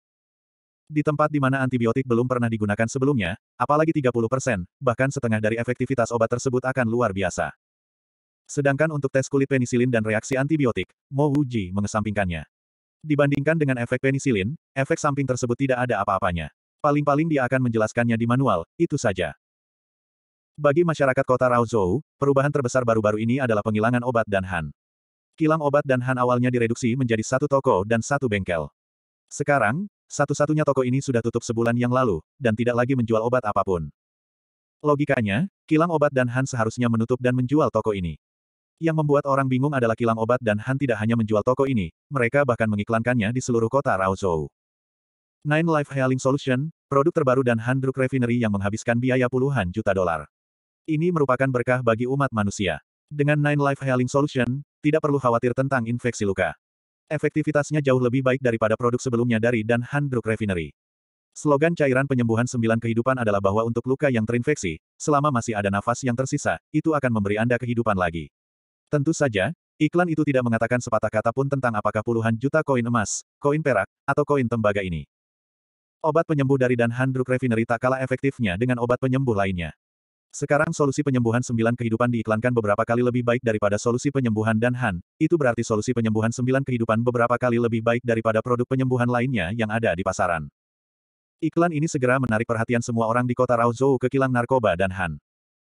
Di tempat di mana antibiotik belum pernah digunakan sebelumnya, apalagi 30%, bahkan setengah dari efektivitas obat tersebut akan luar biasa. Sedangkan untuk tes kulit penisilin dan reaksi antibiotik, Mo Wuji mengesampingkannya. Dibandingkan dengan efek penisilin, efek samping tersebut tidak ada apa-apanya. Paling-paling dia akan menjelaskannya di manual, itu saja. Bagi masyarakat kota Raozhou, perubahan terbesar baru-baru ini adalah penghilangan obat dan Han. Kilang obat dan Han awalnya direduksi menjadi satu toko dan satu bengkel. Sekarang, satu-satunya toko ini sudah tutup sebulan yang lalu, dan tidak lagi menjual obat apapun. Logikanya, kilang obat dan Han seharusnya menutup dan menjual toko ini. Yang membuat orang bingung adalah kilang obat dan Han tidak hanya menjual toko ini, mereka bahkan mengiklankannya di seluruh kota Raozhou. Nine Life Healing Solution, produk terbaru dan Han Drug Refinery yang menghabiskan biaya puluhan juta dolar. Ini merupakan berkah bagi umat manusia. Dengan Nine Life Healing Solution, tidak perlu khawatir tentang infeksi luka. Efektivitasnya jauh lebih baik daripada produk sebelumnya dari Dan Han Drug Refinery. Slogan cairan penyembuhan sembilan kehidupan adalah bahwa untuk luka yang terinfeksi, selama masih ada nafas yang tersisa, itu akan memberi Anda kehidupan lagi. Tentu saja, iklan itu tidak mengatakan sepatah kata pun tentang apakah puluhan juta koin emas, koin perak, atau koin tembaga ini. Obat penyembuh dari Dan Handruk Refinery tak kalah efektifnya dengan obat penyembuh lainnya. Sekarang solusi penyembuhan sembilan kehidupan diiklankan beberapa kali lebih baik daripada solusi penyembuhan dan Han, itu berarti solusi penyembuhan sembilan kehidupan beberapa kali lebih baik daripada produk penyembuhan lainnya yang ada di pasaran. Iklan ini segera menarik perhatian semua orang di kota Raozhou ke kilang narkoba dan Han.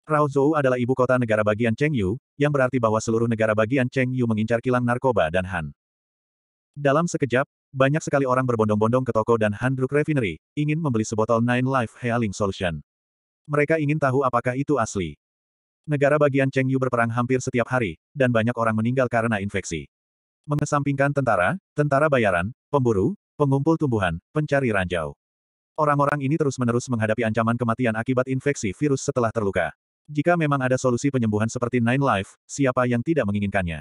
Raozhou adalah ibu kota negara bagian Yu, yang berarti bahwa seluruh negara bagian Yu mengincar kilang narkoba dan Han. Dalam sekejap, banyak sekali orang berbondong-bondong ke toko dan Han Druk Refinery, ingin membeli sebotol Nine Life Healing Solution. Mereka ingin tahu apakah itu asli. Negara bagian Yu berperang hampir setiap hari, dan banyak orang meninggal karena infeksi. Mengesampingkan tentara, tentara bayaran, pemburu, pengumpul tumbuhan, pencari ranjau. Orang-orang ini terus-menerus menghadapi ancaman kematian akibat infeksi virus setelah terluka. Jika memang ada solusi penyembuhan seperti Nine Life, siapa yang tidak menginginkannya?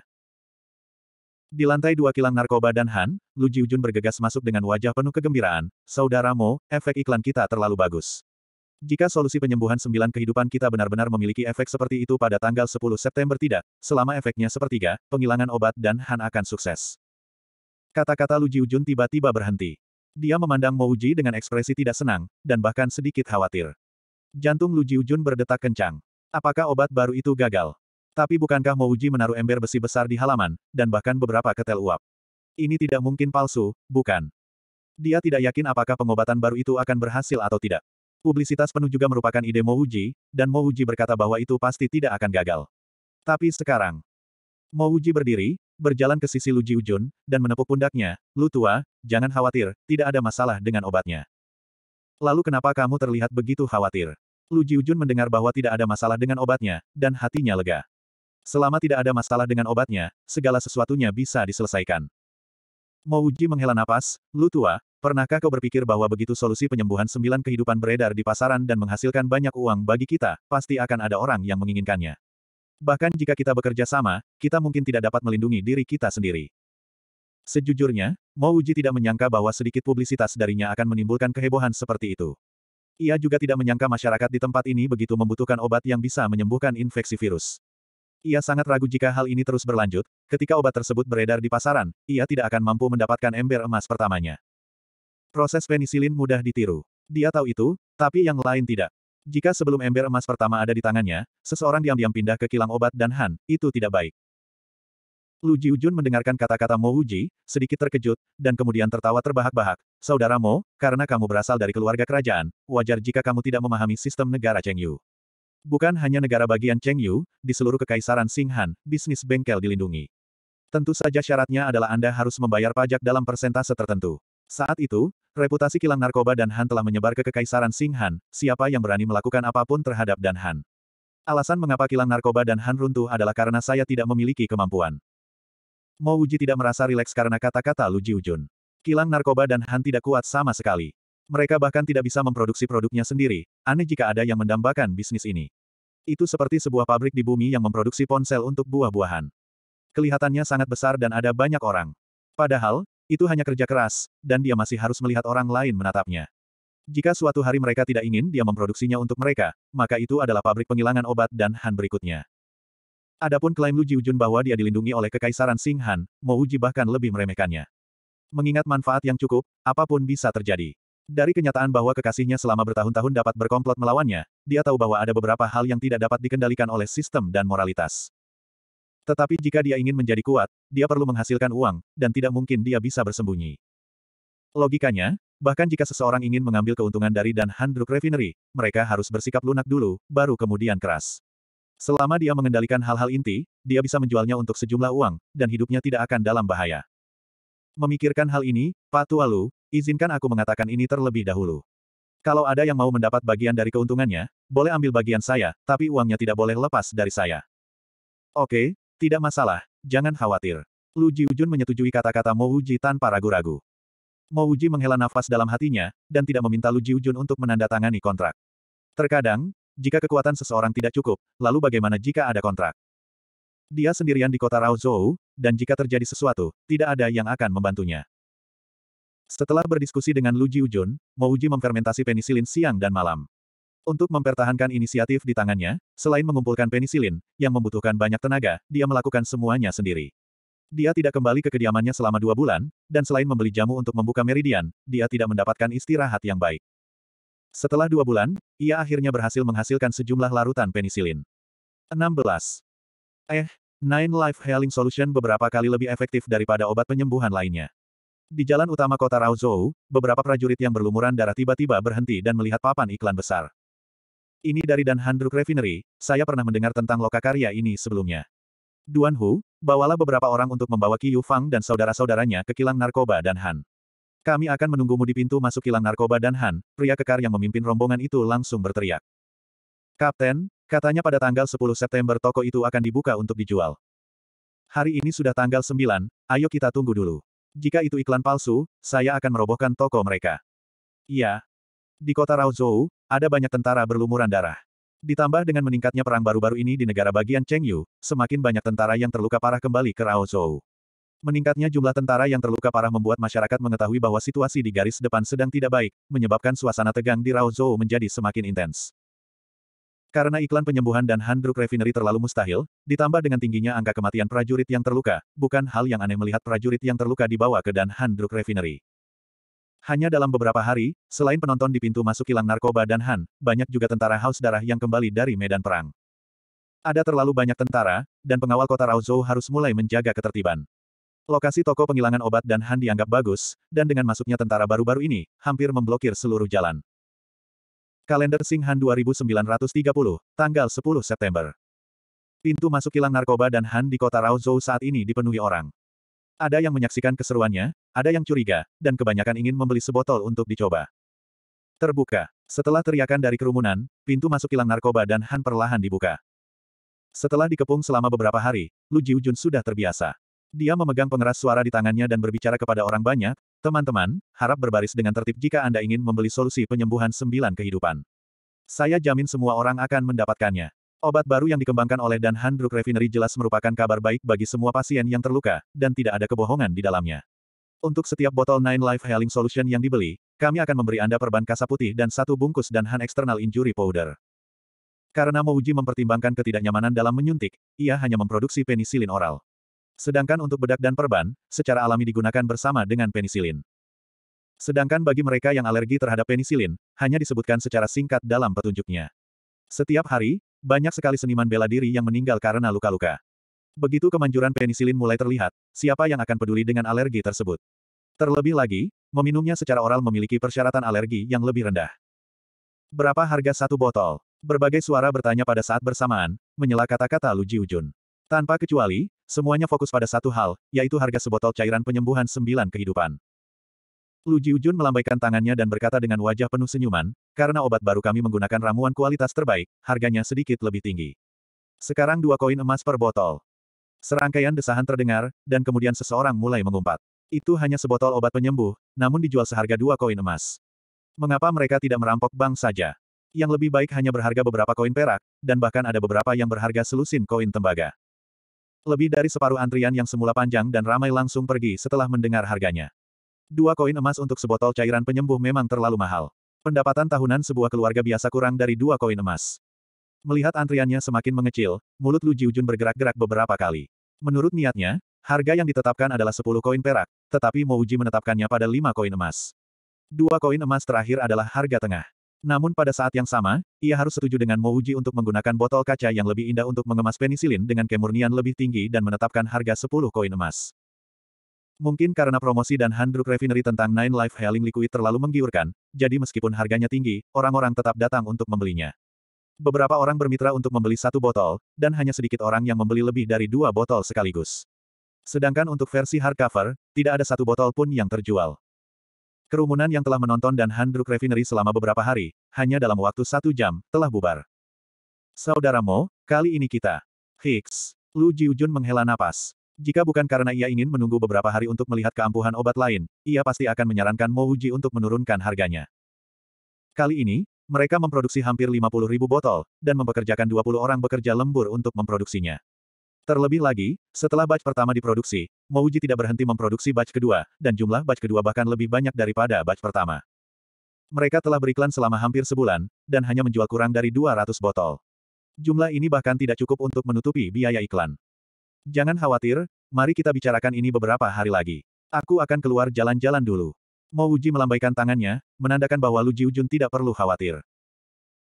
Di lantai dua kilang narkoba dan Han, Lu Jiujun bergegas masuk dengan wajah penuh kegembiraan, Saudara Mo, efek iklan kita terlalu bagus. Jika solusi penyembuhan sembilan kehidupan kita benar-benar memiliki efek seperti itu pada tanggal 10 September tidak, selama efeknya sepertiga, penghilangan obat dan Han akan sukses. Kata-kata Lu Jiujun tiba-tiba berhenti. Dia memandang Mo Uji dengan ekspresi tidak senang, dan bahkan sedikit khawatir. Jantung Lu Jiujun berdetak kencang. Apakah obat baru itu gagal? Tapi bukankah Mouji menaruh ember besi besar di halaman, dan bahkan beberapa ketel uap? Ini tidak mungkin palsu, bukan? Dia tidak yakin apakah pengobatan baru itu akan berhasil atau tidak. Publisitas penuh juga merupakan ide Mouji, dan Mouji berkata bahwa itu pasti tidak akan gagal. Tapi sekarang, Mouji berdiri, berjalan ke sisi Luji Ujun, dan menepuk pundaknya, Lu tua, jangan khawatir, tidak ada masalah dengan obatnya. Lalu kenapa kamu terlihat begitu khawatir? Lu Jiujun mendengar bahwa tidak ada masalah dengan obatnya, dan hatinya lega. Selama tidak ada masalah dengan obatnya, segala sesuatunya bisa diselesaikan. Uji menghela napas, Lu tua, pernahkah kau berpikir bahwa begitu solusi penyembuhan sembilan kehidupan beredar di pasaran dan menghasilkan banyak uang bagi kita, pasti akan ada orang yang menginginkannya. Bahkan jika kita bekerja sama, kita mungkin tidak dapat melindungi diri kita sendiri. Sejujurnya, Mo Uji tidak menyangka bahwa sedikit publisitas darinya akan menimbulkan kehebohan seperti itu. Ia juga tidak menyangka masyarakat di tempat ini begitu membutuhkan obat yang bisa menyembuhkan infeksi virus. Ia sangat ragu jika hal ini terus berlanjut, ketika obat tersebut beredar di pasaran, ia tidak akan mampu mendapatkan ember emas pertamanya. Proses penisilin mudah ditiru. Dia tahu itu, tapi yang lain tidak. Jika sebelum ember emas pertama ada di tangannya, seseorang diam-diam pindah ke kilang obat dan Han, itu tidak baik. Lu Jiujun mendengarkan kata-kata Mo Uji, sedikit terkejut, dan kemudian tertawa terbahak-bahak. Saudara Mo, karena kamu berasal dari keluarga kerajaan, wajar jika kamu tidak memahami sistem negara Cheng Yu. Bukan hanya negara bagian Cheng Yu, di seluruh kekaisaran Singhan, bisnis bengkel dilindungi. Tentu saja syaratnya adalah Anda harus membayar pajak dalam persentase tertentu. Saat itu, reputasi kilang narkoba Dan Han telah menyebar ke kekaisaran Singhan, siapa yang berani melakukan apapun terhadap Dan Han. Alasan mengapa kilang narkoba Dan Han runtuh adalah karena saya tidak memiliki kemampuan. Mo Uji tidak merasa rileks karena kata-kata Lu Jiujun. Kilang narkoba dan Han tidak kuat sama sekali. Mereka bahkan tidak bisa memproduksi produknya sendiri, aneh jika ada yang mendambakan bisnis ini. Itu seperti sebuah pabrik di bumi yang memproduksi ponsel untuk buah-buahan. Kelihatannya sangat besar dan ada banyak orang. Padahal, itu hanya kerja keras, dan dia masih harus melihat orang lain menatapnya. Jika suatu hari mereka tidak ingin dia memproduksinya untuk mereka, maka itu adalah pabrik penghilangan obat dan Han berikutnya. Adapun klaim Lu Jiujun bahwa dia dilindungi oleh Kekaisaran Singhan, Uji bahkan lebih meremehkannya. Mengingat manfaat yang cukup, apapun bisa terjadi. Dari kenyataan bahwa kekasihnya selama bertahun-tahun dapat berkomplot melawannya, dia tahu bahwa ada beberapa hal yang tidak dapat dikendalikan oleh sistem dan moralitas. Tetapi jika dia ingin menjadi kuat, dia perlu menghasilkan uang, dan tidak mungkin dia bisa bersembunyi. Logikanya, bahkan jika seseorang ingin mengambil keuntungan dari Dan Handruk Refinery, mereka harus bersikap lunak dulu, baru kemudian keras. Selama dia mengendalikan hal-hal inti, dia bisa menjualnya untuk sejumlah uang, dan hidupnya tidak akan dalam bahaya. Memikirkan hal ini, Pak Tualu, izinkan aku mengatakan ini terlebih dahulu. Kalau ada yang mau mendapat bagian dari keuntungannya, boleh ambil bagian saya, tapi uangnya tidak boleh lepas dari saya. Oke, tidak masalah, jangan khawatir. Lu Ujun menyetujui kata-kata Mo Uji tanpa ragu-ragu. Mo Uji menghela nafas dalam hatinya, dan tidak meminta Lu Ujun untuk menandatangani kontrak. Terkadang, jika kekuatan seseorang tidak cukup, lalu bagaimana jika ada kontrak? Dia sendirian di kota Raozhou, dan jika terjadi sesuatu, tidak ada yang akan membantunya. Setelah berdiskusi dengan Lu Jiujun, Mo Uji memfermentasi penisilin siang dan malam. Untuk mempertahankan inisiatif di tangannya, selain mengumpulkan penisilin, yang membutuhkan banyak tenaga, dia melakukan semuanya sendiri. Dia tidak kembali ke kediamannya selama dua bulan, dan selain membeli jamu untuk membuka meridian, dia tidak mendapatkan istirahat yang baik. Setelah dua bulan, ia akhirnya berhasil menghasilkan sejumlah larutan penisilin. 16. Eh, Nine Life Healing Solution beberapa kali lebih efektif daripada obat penyembuhan lainnya. Di jalan utama kota Raozhou, beberapa prajurit yang berlumuran darah tiba-tiba berhenti dan melihat papan iklan besar. Ini dari Dan Handruk Refinery, saya pernah mendengar tentang loka karya ini sebelumnya. Duan Hu, bawalah beberapa orang untuk membawa Qiu Fang dan saudara-saudaranya ke kilang narkoba Dan Han. Kami akan menunggumu di pintu masuk kilang narkoba dan Han, pria kekar yang memimpin rombongan itu langsung berteriak. Kapten, katanya pada tanggal 10 September toko itu akan dibuka untuk dijual. Hari ini sudah tanggal 9, ayo kita tunggu dulu. Jika itu iklan palsu, saya akan merobohkan toko mereka. Iya. Di kota Raozhou, ada banyak tentara berlumuran darah. Ditambah dengan meningkatnya perang baru-baru ini di negara bagian Chengyu, semakin banyak tentara yang terluka parah kembali ke Raozhou. Meningkatnya jumlah tentara yang terluka parah membuat masyarakat mengetahui bahwa situasi di garis depan sedang tidak baik, menyebabkan suasana tegang di Raozhou menjadi semakin intens. Karena iklan penyembuhan dan Handruk Refinery terlalu mustahil, ditambah dengan tingginya angka kematian prajurit yang terluka, bukan hal yang aneh melihat prajurit yang terluka dibawa ke Dan Handruk Refinery. Hanya dalam beberapa hari, selain penonton di pintu masuk kilang narkoba dan Han, banyak juga tentara haus darah yang kembali dari medan perang. Ada terlalu banyak tentara, dan pengawal kota Raozhou harus mulai menjaga ketertiban. Lokasi toko penghilangan obat dan Han dianggap bagus, dan dengan masuknya tentara baru-baru ini, hampir memblokir seluruh jalan. Kalender Sing Han 2930, tanggal 10 September. Pintu masuk kilang narkoba dan Han di kota Raozhou saat ini dipenuhi orang. Ada yang menyaksikan keseruannya, ada yang curiga, dan kebanyakan ingin membeli sebotol untuk dicoba. Terbuka. Setelah teriakan dari kerumunan, pintu masuk kilang narkoba dan Han perlahan dibuka. Setelah dikepung selama beberapa hari, Lu Jiujun sudah terbiasa. Dia memegang pengeras suara di tangannya dan berbicara kepada orang banyak, teman-teman, harap berbaris dengan tertib jika Anda ingin membeli solusi penyembuhan sembilan kehidupan. Saya jamin semua orang akan mendapatkannya. Obat baru yang dikembangkan oleh Dan Handruk Refinery jelas merupakan kabar baik bagi semua pasien yang terluka, dan tidak ada kebohongan di dalamnya. Untuk setiap botol Nine Life Healing Solution yang dibeli, kami akan memberi Anda perban kasa putih dan satu bungkus dan Han External Injury Powder. Karena Mouji mempertimbangkan ketidaknyamanan dalam menyuntik, ia hanya memproduksi penisilin oral. Sedangkan untuk bedak dan perban, secara alami digunakan bersama dengan penisilin. Sedangkan bagi mereka yang alergi terhadap penisilin, hanya disebutkan secara singkat dalam petunjuknya. Setiap hari, banyak sekali seniman bela diri yang meninggal karena luka-luka. Begitu kemanjuran penisilin mulai terlihat, siapa yang akan peduli dengan alergi tersebut? Terlebih lagi, meminumnya secara oral memiliki persyaratan alergi yang lebih rendah. Berapa harga satu botol? Berbagai suara bertanya pada saat bersamaan, menyela kata-kata Lu Jiujun. Tanpa kecuali, Semuanya fokus pada satu hal, yaitu harga sebotol cairan penyembuhan sembilan kehidupan. Lu Jiujun melambaikan tangannya dan berkata dengan wajah penuh senyuman, karena obat baru kami menggunakan ramuan kualitas terbaik, harganya sedikit lebih tinggi. Sekarang dua koin emas per botol. Serangkaian desahan terdengar, dan kemudian seseorang mulai mengumpat. Itu hanya sebotol obat penyembuh, namun dijual seharga dua koin emas. Mengapa mereka tidak merampok bank saja? Yang lebih baik hanya berharga beberapa koin perak, dan bahkan ada beberapa yang berharga selusin koin tembaga. Lebih dari separuh antrian yang semula panjang dan ramai langsung pergi setelah mendengar harganya. Dua koin emas untuk sebotol cairan penyembuh memang terlalu mahal. Pendapatan tahunan sebuah keluarga biasa kurang dari dua koin emas. Melihat antriannya semakin mengecil, mulut Lu Jiujun bergerak-gerak beberapa kali. Menurut niatnya, harga yang ditetapkan adalah 10 koin perak, tetapi Mouji menetapkannya pada 5 koin emas. Dua koin emas terakhir adalah harga tengah. Namun pada saat yang sama, ia harus setuju dengan Mouji untuk menggunakan botol kaca yang lebih indah untuk mengemas penisilin dengan kemurnian lebih tinggi dan menetapkan harga 10 koin emas. Mungkin karena promosi dan Handruk Refinery tentang Nine Life Healing Liquid terlalu menggiurkan, jadi meskipun harganya tinggi, orang-orang tetap datang untuk membelinya. Beberapa orang bermitra untuk membeli satu botol, dan hanya sedikit orang yang membeli lebih dari dua botol sekaligus. Sedangkan untuk versi hardcover, tidak ada satu botol pun yang terjual. Kerumunan yang telah menonton dan Handruk Refinery selama beberapa hari, hanya dalam waktu satu jam, telah bubar. Saudara Mo, kali ini kita. Hicks. Lu Jiujun menghela napas. Jika bukan karena ia ingin menunggu beberapa hari untuk melihat keampuhan obat lain, ia pasti akan menyarankan Mo Uji untuk menurunkan harganya. Kali ini, mereka memproduksi hampir 50 ribu botol, dan mempekerjakan 20 orang bekerja lembur untuk memproduksinya. Terlebih lagi, setelah batch pertama diproduksi, Mouji tidak berhenti memproduksi batch kedua, dan jumlah batch kedua bahkan lebih banyak daripada batch pertama. Mereka telah beriklan selama hampir sebulan, dan hanya menjual kurang dari 200 botol. Jumlah ini bahkan tidak cukup untuk menutupi biaya iklan. Jangan khawatir, mari kita bicarakan ini beberapa hari lagi. Aku akan keluar jalan-jalan dulu. Mouji melambaikan tangannya, menandakan bahwa Lu Jiujun tidak perlu khawatir.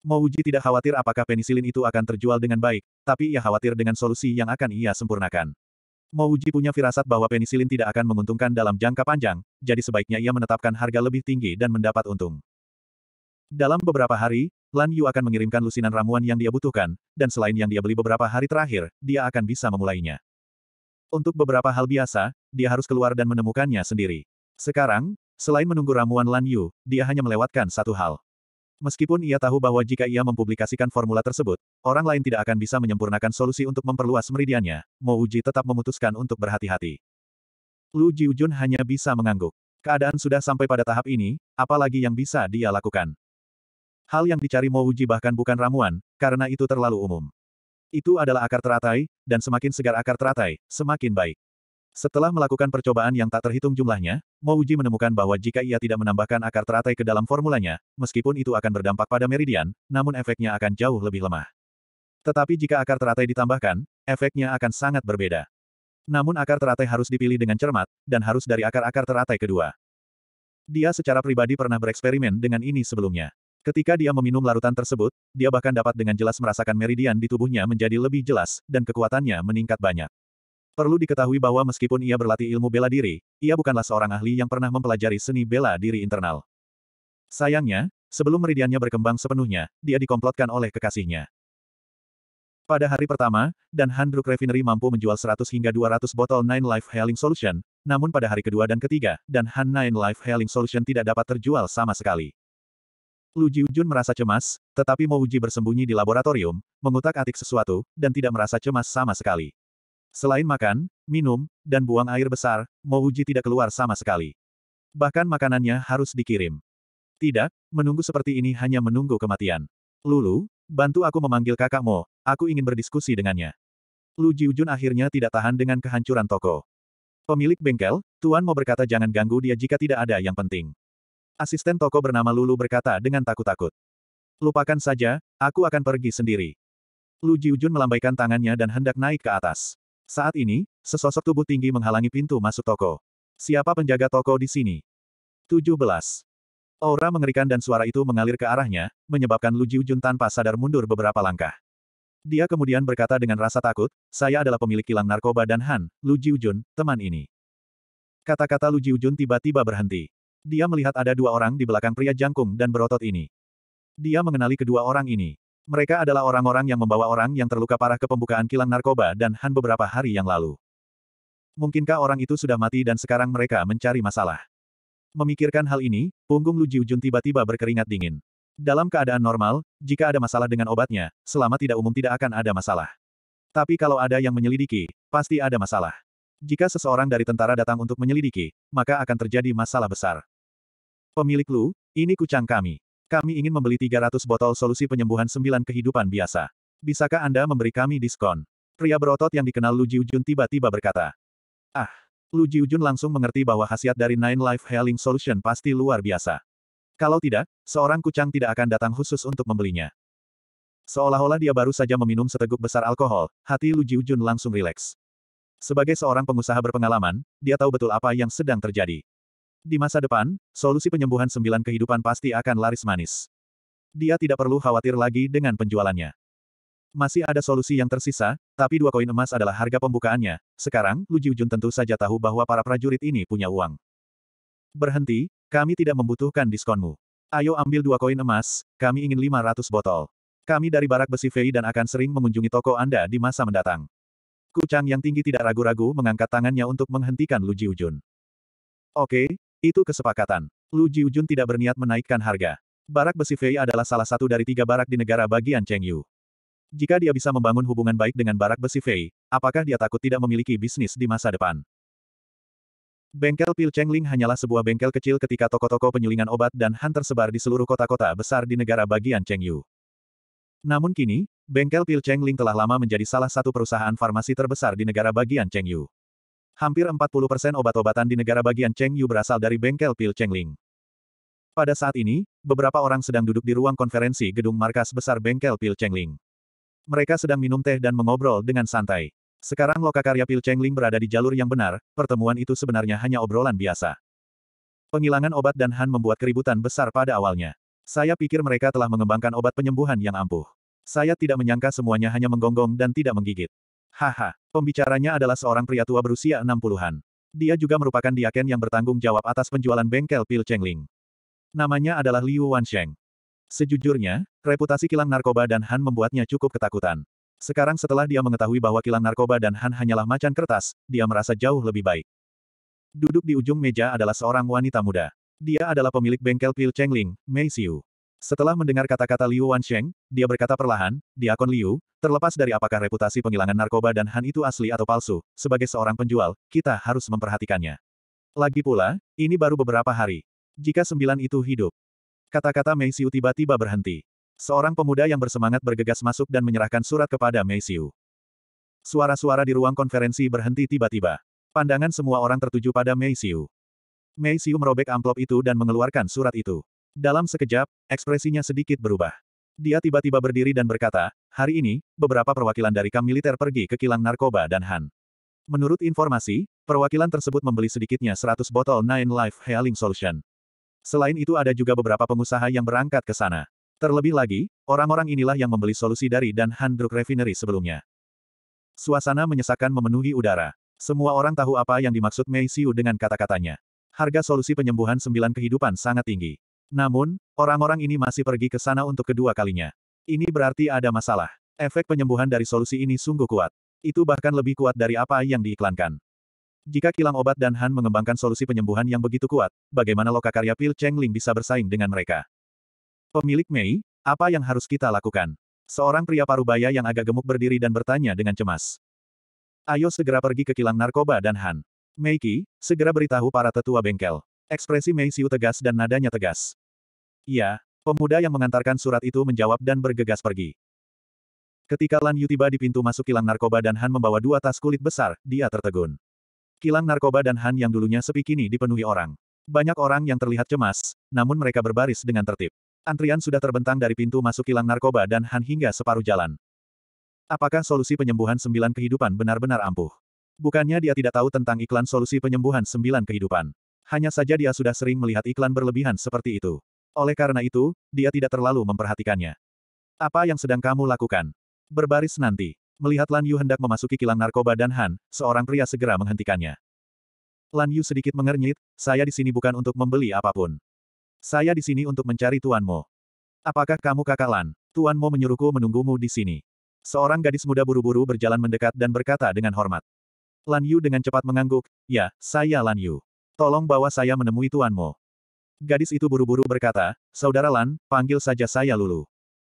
Mao Uji tidak khawatir apakah penisilin itu akan terjual dengan baik, tapi ia khawatir dengan solusi yang akan ia sempurnakan. Mao Uji punya firasat bahwa penisilin tidak akan menguntungkan dalam jangka panjang, jadi sebaiknya ia menetapkan harga lebih tinggi dan mendapat untung. Dalam beberapa hari, Lan Yu akan mengirimkan lusinan ramuan yang dia butuhkan, dan selain yang dia beli beberapa hari terakhir, dia akan bisa memulainya. Untuk beberapa hal biasa, dia harus keluar dan menemukannya sendiri. Sekarang, selain menunggu ramuan Lan Yu, dia hanya melewatkan satu hal. Meskipun ia tahu bahwa jika ia mempublikasikan formula tersebut, orang lain tidak akan bisa menyempurnakan solusi untuk memperluas meridiannya, Mo Uji tetap memutuskan untuk berhati-hati. Lu Jiujun hanya bisa mengangguk. Keadaan sudah sampai pada tahap ini, apalagi yang bisa dia lakukan. Hal yang dicari Mo Uji bahkan bukan ramuan, karena itu terlalu umum. Itu adalah akar teratai, dan semakin segar akar teratai, semakin baik. Setelah melakukan percobaan yang tak terhitung jumlahnya, Mo menemukan bahwa jika ia tidak menambahkan akar teratai ke dalam formulanya, meskipun itu akan berdampak pada meridian, namun efeknya akan jauh lebih lemah. Tetapi jika akar teratai ditambahkan, efeknya akan sangat berbeda. Namun akar teratai harus dipilih dengan cermat, dan harus dari akar-akar teratai kedua. Dia secara pribadi pernah bereksperimen dengan ini sebelumnya. Ketika dia meminum larutan tersebut, dia bahkan dapat dengan jelas merasakan meridian di tubuhnya menjadi lebih jelas, dan kekuatannya meningkat banyak. Perlu diketahui bahwa meskipun ia berlatih ilmu bela diri, ia bukanlah seorang ahli yang pernah mempelajari seni bela diri internal. Sayangnya, sebelum meridiannya berkembang sepenuhnya, dia dikomplotkan oleh kekasihnya. Pada hari pertama, dan Handruk Refinery mampu menjual 100 hingga 200 botol Nine Life Healing Solution, namun pada hari kedua dan ketiga, dan Han Nine Life Healing Solution tidak dapat terjual sama sekali. Lu Jiujun merasa cemas, tetapi Mouji bersembunyi di laboratorium, mengutak-atik sesuatu, dan tidak merasa cemas sama sekali. Selain makan, minum, dan buang air besar, Mouji tidak keluar sama sekali. Bahkan makanannya harus dikirim. Tidak, menunggu seperti ini hanya menunggu kematian. Lulu, bantu aku memanggil kakakmu, aku ingin berdiskusi dengannya. Lu Jiujun akhirnya tidak tahan dengan kehancuran toko. Pemilik bengkel, Tuan mau berkata jangan ganggu dia jika tidak ada yang penting. Asisten toko bernama Lulu berkata dengan takut-takut. Lupakan saja, aku akan pergi sendiri. Lu Jiujun melambaikan tangannya dan hendak naik ke atas. Saat ini, sesosok tubuh tinggi menghalangi pintu masuk toko. Siapa penjaga toko di sini? 17. Aura mengerikan dan suara itu mengalir ke arahnya, menyebabkan Lu Jiujun tanpa sadar mundur beberapa langkah. Dia kemudian berkata dengan rasa takut, saya adalah pemilik kilang narkoba dan Han, Lu Jiujun, teman ini. Kata-kata Lu Jiujun tiba-tiba berhenti. Dia melihat ada dua orang di belakang pria jangkung dan berotot ini. Dia mengenali kedua orang ini. Mereka adalah orang-orang yang membawa orang yang terluka parah ke pembukaan kilang narkoba dan Han beberapa hari yang lalu. Mungkinkah orang itu sudah mati dan sekarang mereka mencari masalah? Memikirkan hal ini, punggung Lu Jiujun tiba-tiba berkeringat dingin. Dalam keadaan normal, jika ada masalah dengan obatnya, selama tidak umum tidak akan ada masalah. Tapi kalau ada yang menyelidiki, pasti ada masalah. Jika seseorang dari tentara datang untuk menyelidiki, maka akan terjadi masalah besar. Pemilik Lu, ini kucang kami. Kami ingin membeli 300 botol solusi penyembuhan sembilan kehidupan biasa. Bisakah Anda memberi kami diskon? Pria berotot yang dikenal Lu Jiujun tiba-tiba berkata. Ah! Lu Jiujun langsung mengerti bahwa khasiat dari Nine Life Healing Solution pasti luar biasa. Kalau tidak, seorang kucang tidak akan datang khusus untuk membelinya. Seolah-olah dia baru saja meminum seteguk besar alkohol, hati Lu Jiujun langsung rileks. Sebagai seorang pengusaha berpengalaman, dia tahu betul apa yang sedang terjadi. Di masa depan, solusi penyembuhan sembilan kehidupan pasti akan laris manis. Dia tidak perlu khawatir lagi dengan penjualannya. Masih ada solusi yang tersisa, tapi dua koin emas adalah harga pembukaannya. Sekarang, Lu Jiujun tentu saja tahu bahwa para prajurit ini punya uang. Berhenti, kami tidak membutuhkan diskonmu. Ayo ambil dua koin emas, kami ingin 500 botol. Kami dari Barak Besi Fei dan akan sering mengunjungi toko Anda di masa mendatang. Kucang yang tinggi tidak ragu-ragu mengangkat tangannya untuk menghentikan Lu Jiujun. Oke, itu kesepakatan. Lu Jiujun tidak berniat menaikkan harga. Barak besi Fei adalah salah satu dari tiga barak di negara bagian Cheng Yu. Jika dia bisa membangun hubungan baik dengan barak besi Fei, apakah dia takut tidak memiliki bisnis di masa depan? Bengkel Pil Cheng Ling hanyalah sebuah bengkel kecil ketika toko-toko penyulingan obat dan han tersebar di seluruh kota-kota besar di negara bagian Yu. Namun kini, bengkel Pil Cheng Ling telah lama menjadi salah satu perusahaan farmasi terbesar di negara bagian Yu. Hampir 40% obat-obatan di negara bagian Cheng Yu berasal dari bengkel pil Cheng Ling. Pada saat ini, beberapa orang sedang duduk di ruang konferensi gedung markas besar bengkel pil Cheng Ling. Mereka sedang minum teh dan mengobrol dengan santai. Sekarang lokakarya pil Cheng Ling berada di jalur yang benar, pertemuan itu sebenarnya hanya obrolan biasa. Penghilangan obat dan Han membuat keributan besar pada awalnya. Saya pikir mereka telah mengembangkan obat penyembuhan yang ampuh. Saya tidak menyangka semuanya hanya menggonggong dan tidak menggigit. Haha, pembicaranya adalah seorang pria tua berusia 60-an. Dia juga merupakan diaken yang bertanggung jawab atas penjualan bengkel pil Chengling. Namanya adalah Liu Wansheng. Sejujurnya, reputasi kilang narkoba dan Han membuatnya cukup ketakutan. Sekarang setelah dia mengetahui bahwa kilang narkoba dan Han hanyalah macan kertas, dia merasa jauh lebih baik. Duduk di ujung meja adalah seorang wanita muda. Dia adalah pemilik bengkel pil Chengling, Mei Xiu. Setelah mendengar kata-kata Liu Wansheng, dia berkata perlahan, Diakon Liu, terlepas dari apakah reputasi penghilangan narkoba dan Han itu asli atau palsu, sebagai seorang penjual, kita harus memperhatikannya. Lagi pula, ini baru beberapa hari. Jika sembilan itu hidup. Kata-kata Mei Siu tiba-tiba berhenti. Seorang pemuda yang bersemangat bergegas masuk dan menyerahkan surat kepada Mei Siu. Suara-suara di ruang konferensi berhenti tiba-tiba. Pandangan semua orang tertuju pada Mei Siu. Mei Siu merobek amplop itu dan mengeluarkan surat itu. Dalam sekejap, ekspresinya sedikit berubah. Dia tiba-tiba berdiri dan berkata, hari ini, beberapa perwakilan dari kam militer pergi ke kilang narkoba dan Han. Menurut informasi, perwakilan tersebut membeli sedikitnya 100 botol Nine Life Healing Solution. Selain itu ada juga beberapa pengusaha yang berangkat ke sana. Terlebih lagi, orang-orang inilah yang membeli solusi dari dan Han Drug Refinery sebelumnya. Suasana menyesakan memenuhi udara. Semua orang tahu apa yang dimaksud Mei Xiu dengan kata-katanya. Harga solusi penyembuhan sembilan kehidupan sangat tinggi. Namun, orang-orang ini masih pergi ke sana untuk kedua kalinya. Ini berarti ada masalah. Efek penyembuhan dari solusi ini sungguh kuat. Itu bahkan lebih kuat dari apa yang diiklankan. Jika kilang obat dan Han mengembangkan solusi penyembuhan yang begitu kuat, bagaimana Lokakarya Pil Cheng Ling bisa bersaing dengan mereka? Pemilik Mei, apa yang harus kita lakukan? Seorang pria parubaya yang agak gemuk berdiri dan bertanya dengan cemas. Ayo segera pergi ke kilang narkoba dan Han. Mei Qi, segera beritahu para tetua bengkel. Ekspresi Mei Siu tegas dan nadanya tegas. Iya, pemuda yang mengantarkan surat itu menjawab dan bergegas pergi. Ketika Lan Yu tiba di pintu masuk kilang narkoba dan Han membawa dua tas kulit besar, dia tertegun. Kilang narkoba dan Han yang dulunya sepi kini dipenuhi orang. Banyak orang yang terlihat cemas, namun mereka berbaris dengan tertib. Antrian sudah terbentang dari pintu masuk kilang narkoba dan Han hingga separuh jalan. Apakah solusi penyembuhan sembilan kehidupan benar-benar ampuh? Bukannya dia tidak tahu tentang iklan solusi penyembuhan sembilan kehidupan. Hanya saja dia sudah sering melihat iklan berlebihan seperti itu. Oleh karena itu, dia tidak terlalu memperhatikannya. Apa yang sedang kamu lakukan? Berbaris nanti. Melihat Lan Yu hendak memasuki kilang narkoba dan Han, seorang pria segera menghentikannya. Lan Yu sedikit mengernyit, saya di sini bukan untuk membeli apapun. Saya di sini untuk mencari Tuan Mo. Apakah kamu kakak Lan? Tuan Mo menyuruhku menunggumu di sini. Seorang gadis muda buru-buru berjalan mendekat dan berkata dengan hormat. Lan Yu dengan cepat mengangguk, ya, saya Lan Yu. Tolong bawa saya menemui Tuan Mo. Gadis itu buru-buru berkata, Saudara Lan, panggil saja saya Lulu.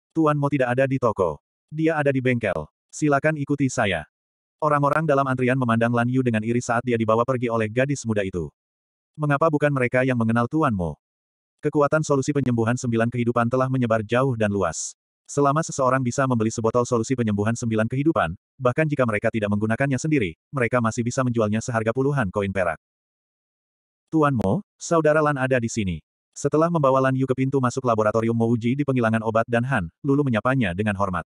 Tuan Mo tidak ada di toko. Dia ada di bengkel. Silakan ikuti saya. Orang-orang dalam antrian memandang Lan Yu dengan iri saat dia dibawa pergi oleh gadis muda itu. Mengapa bukan mereka yang mengenal Tuan Mo? Kekuatan solusi penyembuhan sembilan kehidupan telah menyebar jauh dan luas. Selama seseorang bisa membeli sebotol solusi penyembuhan sembilan kehidupan, bahkan jika mereka tidak menggunakannya sendiri, mereka masih bisa menjualnya seharga puluhan koin perak. Tuan Mo, saudara Lan ada di sini. Setelah membawa Lan Yu ke pintu masuk laboratorium Mouji di penghilangan obat dan Han, Lulu menyapanya dengan hormat.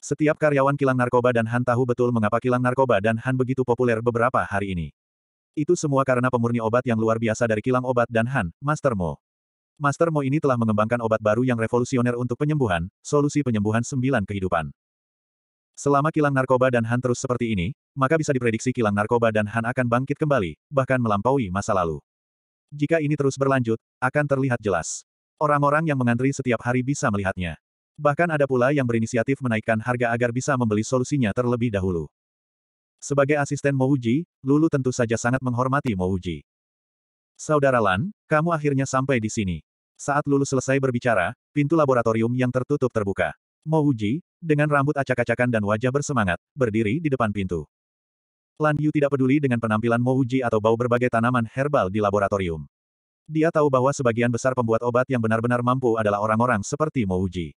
Setiap karyawan kilang narkoba dan Han tahu betul mengapa kilang narkoba dan Han begitu populer beberapa hari ini. Itu semua karena pemurni obat yang luar biasa dari kilang obat dan Han, Master Mo. Master Mo ini telah mengembangkan obat baru yang revolusioner untuk penyembuhan, solusi penyembuhan sembilan kehidupan. Selama kilang narkoba dan Han terus seperti ini, maka bisa diprediksi kilang narkoba dan Han akan bangkit kembali, bahkan melampaui masa lalu. Jika ini terus berlanjut, akan terlihat jelas. Orang-orang yang mengantri setiap hari bisa melihatnya. Bahkan ada pula yang berinisiatif menaikkan harga agar bisa membeli solusinya terlebih dahulu. Sebagai asisten Mouji, Lulu tentu saja sangat menghormati Mouji. Saudara Lan, kamu akhirnya sampai di sini. Saat Lulu selesai berbicara, pintu laboratorium yang tertutup terbuka. Mouji, dengan rambut acak-acakan dan wajah bersemangat, berdiri di depan pintu. Lan Yu tidak peduli dengan penampilan Mo Uji atau bau berbagai tanaman herbal di laboratorium. Dia tahu bahwa sebagian besar pembuat obat yang benar-benar mampu adalah orang-orang seperti Mo Uji.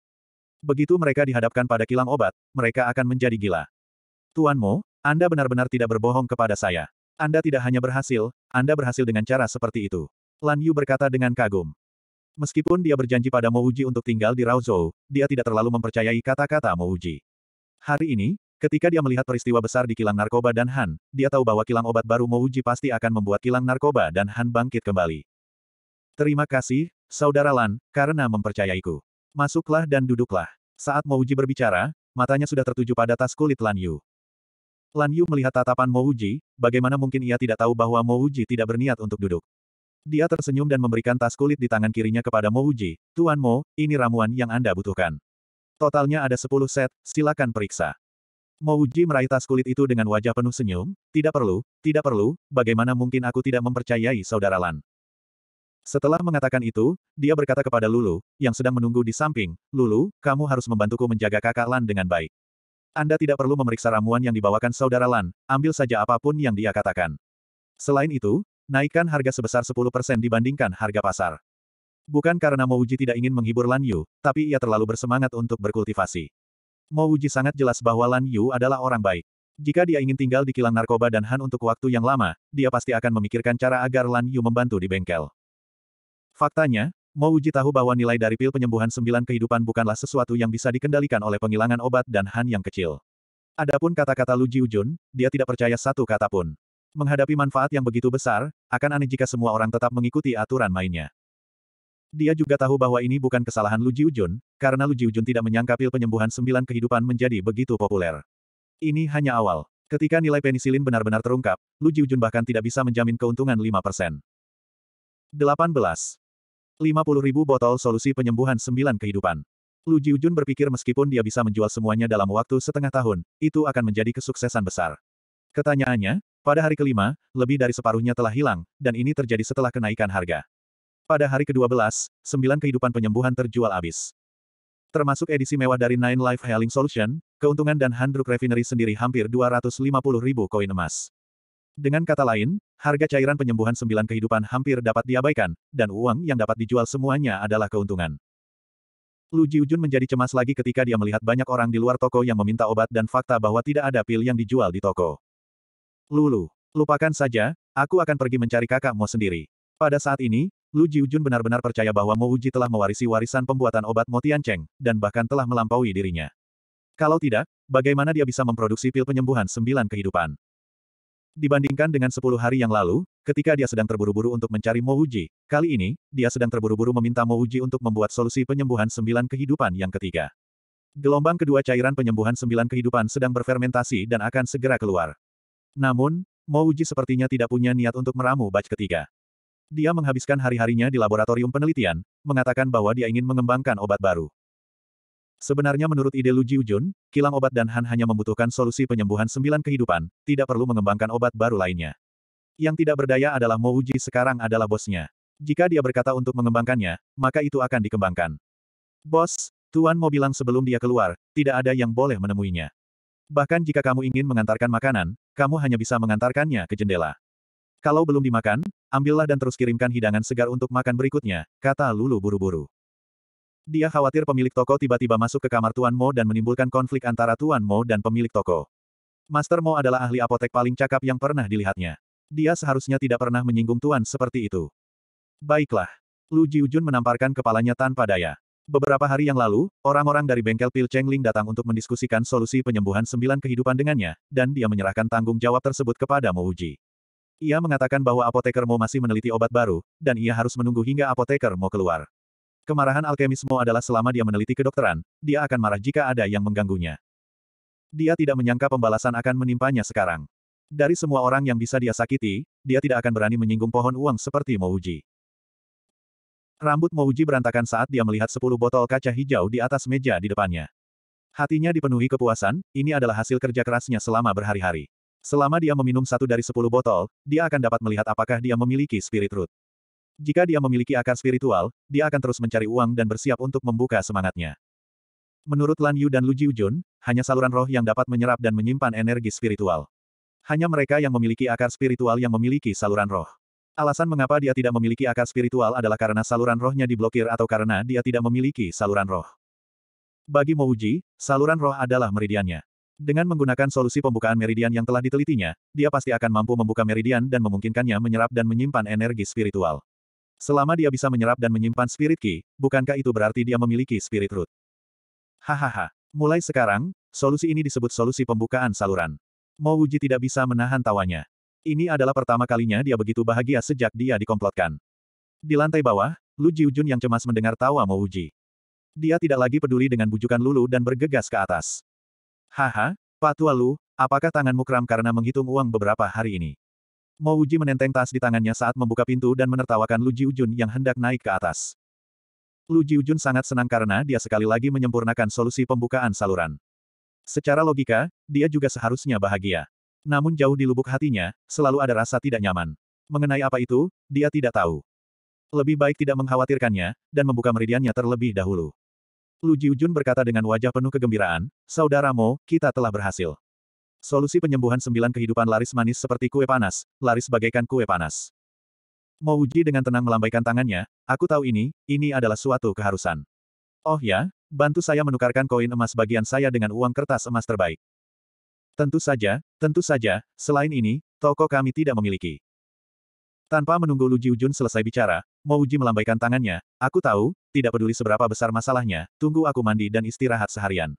Begitu mereka dihadapkan pada kilang obat, mereka akan menjadi gila. Tuan Mo, Anda benar-benar tidak berbohong kepada saya. Anda tidak hanya berhasil, Anda berhasil dengan cara seperti itu. Lan Yu berkata dengan kagum. Meskipun dia berjanji pada Mouji untuk tinggal di Raozhou, dia tidak terlalu mempercayai kata-kata Mouji. Hari ini, ketika dia melihat peristiwa besar di kilang narkoba dan Han, dia tahu bahwa kilang obat baru Mouji pasti akan membuat kilang narkoba dan Han bangkit kembali. Terima kasih, Saudara Lan, karena mempercayaiku. Masuklah dan duduklah. Saat Mouji berbicara, matanya sudah tertuju pada tas kulit Lan Yu. Lan Yu melihat tatapan Mouji, bagaimana mungkin ia tidak tahu bahwa Mouji tidak berniat untuk duduk. Dia tersenyum dan memberikan tas kulit di tangan kirinya kepada Mo Uji. Tuan Mo, ini ramuan yang Anda butuhkan. Totalnya ada 10 set, silakan periksa. Mo Uji meraih tas kulit itu dengan wajah penuh senyum, tidak perlu, tidak perlu, bagaimana mungkin aku tidak mempercayai saudara Lan. Setelah mengatakan itu, dia berkata kepada Lulu, yang sedang menunggu di samping, Lulu, kamu harus membantuku menjaga kakak Lan dengan baik. Anda tidak perlu memeriksa ramuan yang dibawakan saudara Lan, ambil saja apapun yang dia katakan. Selain itu, Naikkan harga sebesar 10% dibandingkan harga pasar. Bukan karena Mouji tidak ingin menghibur Lan Yu, tapi ia terlalu bersemangat untuk berkultivasi. Mouji sangat jelas bahwa Lan Yu adalah orang baik. Jika dia ingin tinggal di kilang narkoba dan Han untuk waktu yang lama, dia pasti akan memikirkan cara agar Lan Yu membantu di bengkel. Faktanya, Mo Uji tahu bahwa nilai dari pil penyembuhan sembilan kehidupan bukanlah sesuatu yang bisa dikendalikan oleh penghilangan obat dan Han yang kecil. Adapun kata-kata Lu Jiujun, dia tidak percaya satu kata pun. Menghadapi manfaat yang begitu besar, akan aneh jika semua orang tetap mengikuti aturan mainnya. Dia juga tahu bahwa ini bukan kesalahan Lu Jiujun, karena Lu Jiujun tidak menyangka pil penyembuhan sembilan kehidupan menjadi begitu populer. Ini hanya awal. Ketika nilai penisilin benar-benar terungkap, Lu Jiujun bahkan tidak bisa menjamin keuntungan 5%. 18. 50 ribu botol solusi penyembuhan sembilan kehidupan. Lu Jiujun berpikir meskipun dia bisa menjual semuanya dalam waktu setengah tahun, itu akan menjadi kesuksesan besar. Ketanyaannya, pada hari kelima, lebih dari separuhnya telah hilang, dan ini terjadi setelah kenaikan harga. Pada hari ke-12, sembilan kehidupan penyembuhan terjual habis. Termasuk edisi mewah dari Nine Life Healing Solution, keuntungan dan Handruk Refinery sendiri hampir 250 ribu koin emas. Dengan kata lain, harga cairan penyembuhan sembilan kehidupan hampir dapat diabaikan, dan uang yang dapat dijual semuanya adalah keuntungan. Lu Jiujun menjadi cemas lagi ketika dia melihat banyak orang di luar toko yang meminta obat dan fakta bahwa tidak ada pil yang dijual di toko. Lulu, lupakan saja, aku akan pergi mencari kakakmu sendiri. Pada saat ini, Lu Jiujun benar-benar percaya bahwa Mo Uji telah mewarisi warisan pembuatan obat Mo Tiancheng, dan bahkan telah melampaui dirinya. Kalau tidak, bagaimana dia bisa memproduksi pil penyembuhan sembilan kehidupan? Dibandingkan dengan sepuluh hari yang lalu, ketika dia sedang terburu-buru untuk mencari Mo Uji, kali ini, dia sedang terburu-buru meminta Mo Uji untuk membuat solusi penyembuhan sembilan kehidupan yang ketiga. Gelombang kedua cairan penyembuhan sembilan kehidupan sedang berfermentasi dan akan segera keluar. Namun, Mo Uji sepertinya tidak punya niat untuk meramu batch ketiga. Dia menghabiskan hari-harinya di laboratorium penelitian, mengatakan bahwa dia ingin mengembangkan obat baru. Sebenarnya menurut ide Lu Jiujun, kilang obat dan Han hanya membutuhkan solusi penyembuhan sembilan kehidupan, tidak perlu mengembangkan obat baru lainnya. Yang tidak berdaya adalah Mo Uji sekarang adalah bosnya. Jika dia berkata untuk mengembangkannya, maka itu akan dikembangkan. Bos, Tuan Mo bilang sebelum dia keluar, tidak ada yang boleh menemuinya. Bahkan jika kamu ingin mengantarkan makanan, kamu hanya bisa mengantarkannya ke jendela. Kalau belum dimakan, ambillah dan terus kirimkan hidangan segar untuk makan berikutnya, kata Lulu buru-buru. Dia khawatir pemilik toko tiba-tiba masuk ke kamar Tuan Mo dan menimbulkan konflik antara Tuan Mo dan pemilik toko. Master Mo adalah ahli apotek paling cakap yang pernah dilihatnya. Dia seharusnya tidak pernah menyinggung Tuan seperti itu. Baiklah. Lu Jiujun menamparkan kepalanya tanpa daya. Beberapa hari yang lalu, orang-orang dari bengkel Pil Cheng Ling datang untuk mendiskusikan solusi penyembuhan sembilan kehidupan dengannya, dan dia menyerahkan tanggung jawab tersebut kepada Mo Uji. Ia mengatakan bahwa apoteker Mo masih meneliti obat baru, dan ia harus menunggu hingga apoteker Mo keluar. Kemarahan alkemis Mo adalah selama dia meneliti kedokteran, dia akan marah jika ada yang mengganggunya. Dia tidak menyangka pembalasan akan menimpanya sekarang. Dari semua orang yang bisa dia sakiti, dia tidak akan berani menyinggung pohon uang seperti Mo Uji. Rambut Mouji berantakan saat dia melihat sepuluh botol kaca hijau di atas meja di depannya. Hatinya dipenuhi kepuasan, ini adalah hasil kerja kerasnya selama berhari-hari. Selama dia meminum satu dari sepuluh botol, dia akan dapat melihat apakah dia memiliki spirit root. Jika dia memiliki akar spiritual, dia akan terus mencari uang dan bersiap untuk membuka semangatnya. Menurut Lan Yu dan Lu Jiujun, hanya saluran roh yang dapat menyerap dan menyimpan energi spiritual. Hanya mereka yang memiliki akar spiritual yang memiliki saluran roh. Alasan mengapa dia tidak memiliki akar spiritual adalah karena saluran rohnya diblokir atau karena dia tidak memiliki saluran roh. Bagi Mouji, saluran roh adalah meridiannya. Dengan menggunakan solusi pembukaan meridian yang telah ditelitinya, dia pasti akan mampu membuka meridian dan memungkinkannya menyerap dan menyimpan energi spiritual. Selama dia bisa menyerap dan menyimpan spirit ki, bukankah itu berarti dia memiliki spirit root? Hahaha. Mulai sekarang, solusi ini disebut solusi pembukaan saluran. Mouji tidak bisa menahan tawanya. Ini adalah pertama kalinya dia begitu bahagia sejak dia dikomplotkan. Di lantai bawah, Lu Jiujun yang cemas mendengar tawa Uji. Dia tidak lagi peduli dengan bujukan Lulu dan bergegas ke atas. Haha, Pak Tua Lu, apakah tanganmu kram karena menghitung uang beberapa hari ini? Uji menenteng tas di tangannya saat membuka pintu dan menertawakan Lu Jiujun yang hendak naik ke atas. Lu Jiujun sangat senang karena dia sekali lagi menyempurnakan solusi pembukaan saluran. Secara logika, dia juga seharusnya bahagia. Namun jauh di lubuk hatinya, selalu ada rasa tidak nyaman. Mengenai apa itu, dia tidak tahu. Lebih baik tidak mengkhawatirkannya, dan membuka meridiannya terlebih dahulu. Lu Jiujun berkata dengan wajah penuh kegembiraan, Saudaramu, kita telah berhasil. Solusi penyembuhan sembilan kehidupan laris manis seperti kue panas, laris bagaikan kue panas. Mo Uji dengan tenang melambaikan tangannya, aku tahu ini, ini adalah suatu keharusan. Oh ya, bantu saya menukarkan koin emas bagian saya dengan uang kertas emas terbaik. Tentu saja, tentu saja, selain ini, toko kami tidak memiliki. Tanpa menunggu Lu Jiujun selesai bicara, Mou Ji melambaikan tangannya, aku tahu, tidak peduli seberapa besar masalahnya, tunggu aku mandi dan istirahat seharian.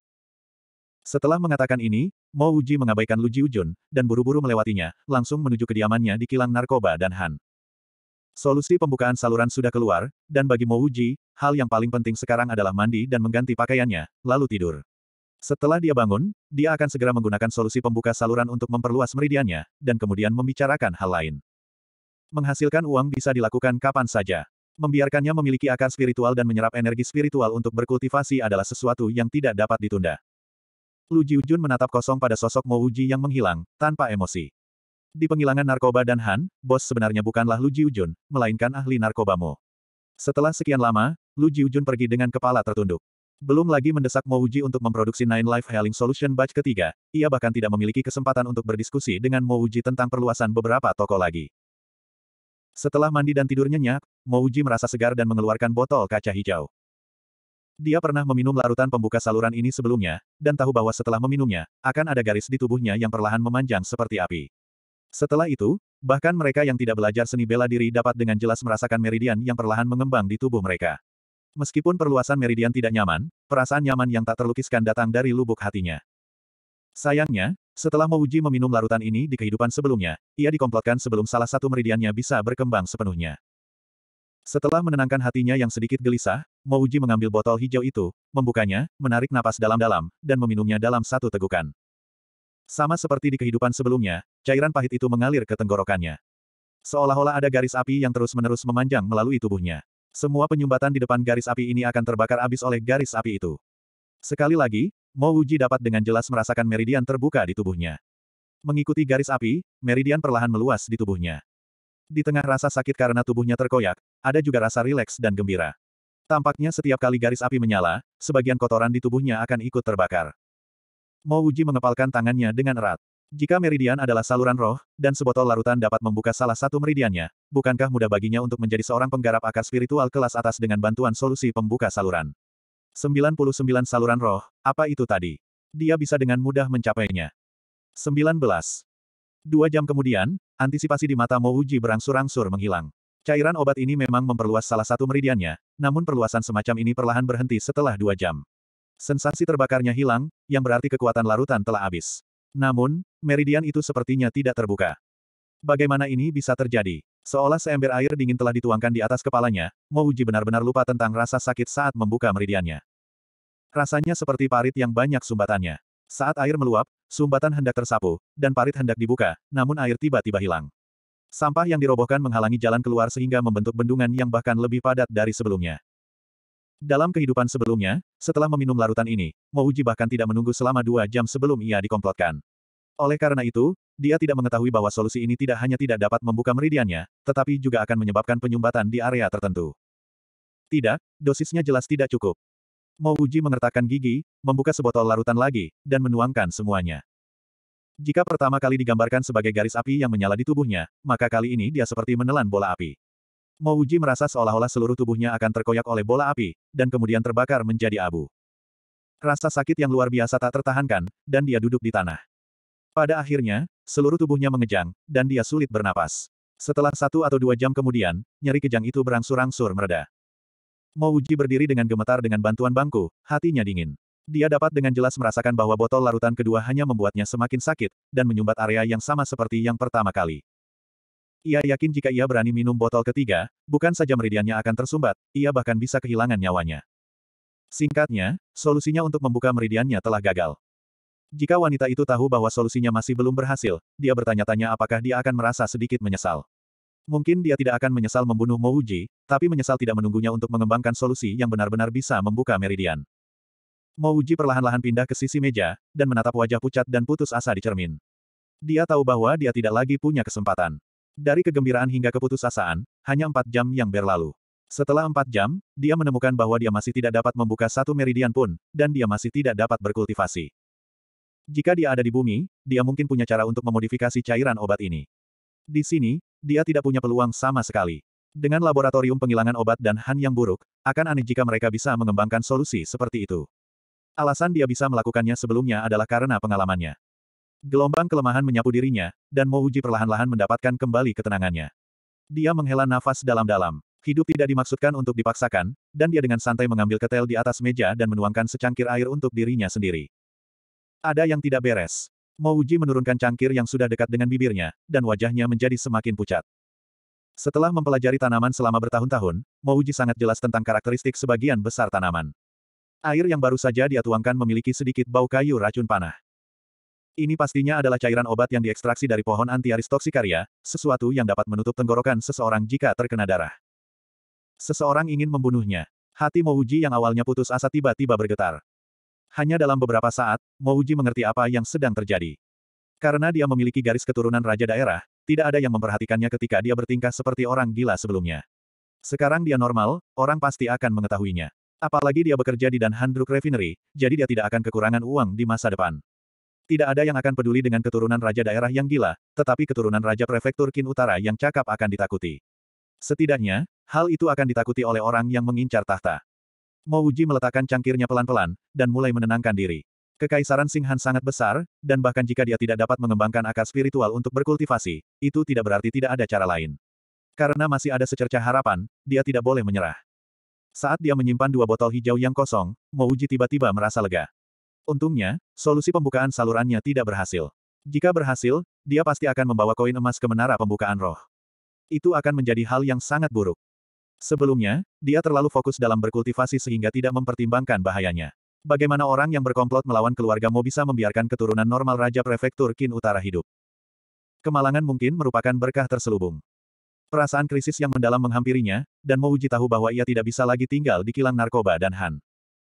Setelah mengatakan ini, Mou Uji mengabaikan Lu Jiujun, dan buru-buru melewatinya, langsung menuju kediamannya di kilang narkoba dan Han. Solusi pembukaan saluran sudah keluar, dan bagi Mou Uji, hal yang paling penting sekarang adalah mandi dan mengganti pakaiannya, lalu tidur. Setelah dia bangun, dia akan segera menggunakan solusi pembuka saluran untuk memperluas meridiannya, dan kemudian membicarakan hal lain. Menghasilkan uang bisa dilakukan kapan saja. Membiarkannya memiliki akar spiritual dan menyerap energi spiritual untuk berkultivasi adalah sesuatu yang tidak dapat ditunda. Lu Jiujun menatap kosong pada sosok Mo Uji yang menghilang, tanpa emosi. Di penghilangan narkoba dan Han, bos sebenarnya bukanlah Lu Jiujun, melainkan ahli narkobamu. Setelah sekian lama, Lu Jiujun pergi dengan kepala tertunduk. Belum lagi mendesak Mouji untuk memproduksi Nine Life Healing Solution Batch ketiga, ia bahkan tidak memiliki kesempatan untuk berdiskusi dengan Mouji tentang perluasan beberapa toko lagi. Setelah mandi dan tidur nyenyak, Mouji merasa segar dan mengeluarkan botol kaca hijau. Dia pernah meminum larutan pembuka saluran ini sebelumnya, dan tahu bahwa setelah meminumnya, akan ada garis di tubuhnya yang perlahan memanjang seperti api. Setelah itu, bahkan mereka yang tidak belajar seni bela diri dapat dengan jelas merasakan meridian yang perlahan mengembang di tubuh mereka. Meskipun perluasan meridian tidak nyaman, perasaan nyaman yang tak terlukiskan datang dari lubuk hatinya. Sayangnya, setelah Mouji meminum larutan ini di kehidupan sebelumnya, ia dikomplotkan sebelum salah satu meridiannya bisa berkembang sepenuhnya. Setelah menenangkan hatinya yang sedikit gelisah, Mouji mengambil botol hijau itu, membukanya, menarik napas dalam-dalam, dan meminumnya dalam satu tegukan. Sama seperti di kehidupan sebelumnya, cairan pahit itu mengalir ke tenggorokannya. Seolah-olah ada garis api yang terus-menerus memanjang melalui tubuhnya. Semua penyumbatan di depan garis api ini akan terbakar habis oleh garis api itu. Sekali lagi, Mo Wuji dapat dengan jelas merasakan meridian terbuka di tubuhnya. Mengikuti garis api, meridian perlahan meluas di tubuhnya. Di tengah rasa sakit karena tubuhnya terkoyak, ada juga rasa rileks dan gembira. Tampaknya setiap kali garis api menyala, sebagian kotoran di tubuhnya akan ikut terbakar. Mo Wuji mengepalkan tangannya dengan erat. Jika meridian adalah saluran roh, dan sebotol larutan dapat membuka salah satu meridiannya, bukankah mudah baginya untuk menjadi seorang penggarap akar spiritual kelas atas dengan bantuan solusi pembuka saluran? 99 saluran roh, apa itu tadi? Dia bisa dengan mudah mencapainya. 19. Dua jam kemudian, antisipasi di mata Mouji berangsur-angsur menghilang. Cairan obat ini memang memperluas salah satu meridiannya, namun perluasan semacam ini perlahan berhenti setelah dua jam. Sensasi terbakarnya hilang, yang berarti kekuatan larutan telah habis. Namun, meridian itu sepertinya tidak terbuka. Bagaimana ini bisa terjadi? Seolah seember air dingin telah dituangkan di atas kepalanya, Mouji benar-benar lupa tentang rasa sakit saat membuka meridiannya. Rasanya seperti parit yang banyak sumbatannya. Saat air meluap, sumbatan hendak tersapu, dan parit hendak dibuka, namun air tiba-tiba hilang. Sampah yang dirobohkan menghalangi jalan keluar sehingga membentuk bendungan yang bahkan lebih padat dari sebelumnya. Dalam kehidupan sebelumnya, setelah meminum larutan ini, Mouji bahkan tidak menunggu selama dua jam sebelum ia dikomplotkan. Oleh karena itu, dia tidak mengetahui bahwa solusi ini tidak hanya tidak dapat membuka meridiannya, tetapi juga akan menyebabkan penyumbatan di area tertentu. Tidak, dosisnya jelas tidak cukup. Mo Uji mengertakkan gigi, membuka sebotol larutan lagi, dan menuangkan semuanya. Jika pertama kali digambarkan sebagai garis api yang menyala di tubuhnya, maka kali ini dia seperti menelan bola api. Mo Uji merasa seolah-olah seluruh tubuhnya akan terkoyak oleh bola api, dan kemudian terbakar menjadi abu. Rasa sakit yang luar biasa tak tertahankan, dan dia duduk di tanah. Pada akhirnya, seluruh tubuhnya mengejang, dan dia sulit bernapas. Setelah satu atau dua jam kemudian, nyeri kejang itu berangsur-angsur mereda. Mouji berdiri dengan gemetar dengan bantuan bangku, hatinya dingin. Dia dapat dengan jelas merasakan bahwa botol larutan kedua hanya membuatnya semakin sakit, dan menyumbat area yang sama seperti yang pertama kali. Ia yakin jika ia berani minum botol ketiga, bukan saja meridiannya akan tersumbat, ia bahkan bisa kehilangan nyawanya. Singkatnya, solusinya untuk membuka meridiannya telah gagal. Jika wanita itu tahu bahwa solusinya masih belum berhasil, dia bertanya-tanya apakah dia akan merasa sedikit menyesal. Mungkin dia tidak akan menyesal membunuh Mouji, tapi menyesal tidak menunggunya untuk mengembangkan solusi yang benar-benar bisa membuka meridian. Mouji perlahan-lahan pindah ke sisi meja, dan menatap wajah pucat dan putus asa di cermin. Dia tahu bahwa dia tidak lagi punya kesempatan. Dari kegembiraan hingga keputusasaan, hanya empat jam yang berlalu. Setelah empat jam, dia menemukan bahwa dia masih tidak dapat membuka satu meridian pun, dan dia masih tidak dapat berkultivasi. Jika dia ada di bumi, dia mungkin punya cara untuk memodifikasi cairan obat ini. Di sini, dia tidak punya peluang sama sekali. Dengan laboratorium penghilangan obat dan Han yang buruk, akan aneh jika mereka bisa mengembangkan solusi seperti itu. Alasan dia bisa melakukannya sebelumnya adalah karena pengalamannya. Gelombang kelemahan menyapu dirinya, dan Uji perlahan-lahan mendapatkan kembali ketenangannya. Dia menghela nafas dalam-dalam. Hidup tidak dimaksudkan untuk dipaksakan, dan dia dengan santai mengambil ketel di atas meja dan menuangkan secangkir air untuk dirinya sendiri. Ada yang tidak beres. Mouji menurunkan cangkir yang sudah dekat dengan bibirnya, dan wajahnya menjadi semakin pucat. Setelah mempelajari tanaman selama bertahun-tahun, Mouji sangat jelas tentang karakteristik sebagian besar tanaman. Air yang baru saja dia tuangkan memiliki sedikit bau kayu racun panah. Ini pastinya adalah cairan obat yang diekstraksi dari pohon anti toksikaria, sesuatu yang dapat menutup tenggorokan seseorang jika terkena darah. Seseorang ingin membunuhnya. Hati Mouji yang awalnya putus asa tiba-tiba bergetar. Hanya dalam beberapa saat, Mouji mengerti apa yang sedang terjadi. Karena dia memiliki garis keturunan raja daerah, tidak ada yang memperhatikannya ketika dia bertingkah seperti orang gila sebelumnya. Sekarang dia normal, orang pasti akan mengetahuinya. Apalagi dia bekerja di Dan Handruk Refinery, jadi dia tidak akan kekurangan uang di masa depan. Tidak ada yang akan peduli dengan keturunan raja daerah yang gila, tetapi keturunan raja prefektur Kin Utara yang cakap akan ditakuti. Setidaknya, hal itu akan ditakuti oleh orang yang mengincar tahta. Mo Uji meletakkan cangkirnya pelan-pelan, dan mulai menenangkan diri. Kekaisaran Singhan sangat besar, dan bahkan jika dia tidak dapat mengembangkan akar spiritual untuk berkultivasi, itu tidak berarti tidak ada cara lain. Karena masih ada secerca harapan, dia tidak boleh menyerah. Saat dia menyimpan dua botol hijau yang kosong, Mo Uji tiba-tiba merasa lega. Untungnya, solusi pembukaan salurannya tidak berhasil. Jika berhasil, dia pasti akan membawa koin emas ke menara pembukaan roh. Itu akan menjadi hal yang sangat buruk. Sebelumnya, dia terlalu fokus dalam berkultivasi sehingga tidak mempertimbangkan bahayanya. Bagaimana orang yang berkomplot melawan keluarga Mo bisa membiarkan keturunan normal Raja Prefektur Kin Utara hidup? Kemalangan mungkin merupakan berkah terselubung. Perasaan krisis yang mendalam menghampirinya, dan Mo Uji tahu bahwa ia tidak bisa lagi tinggal di kilang narkoba dan Han.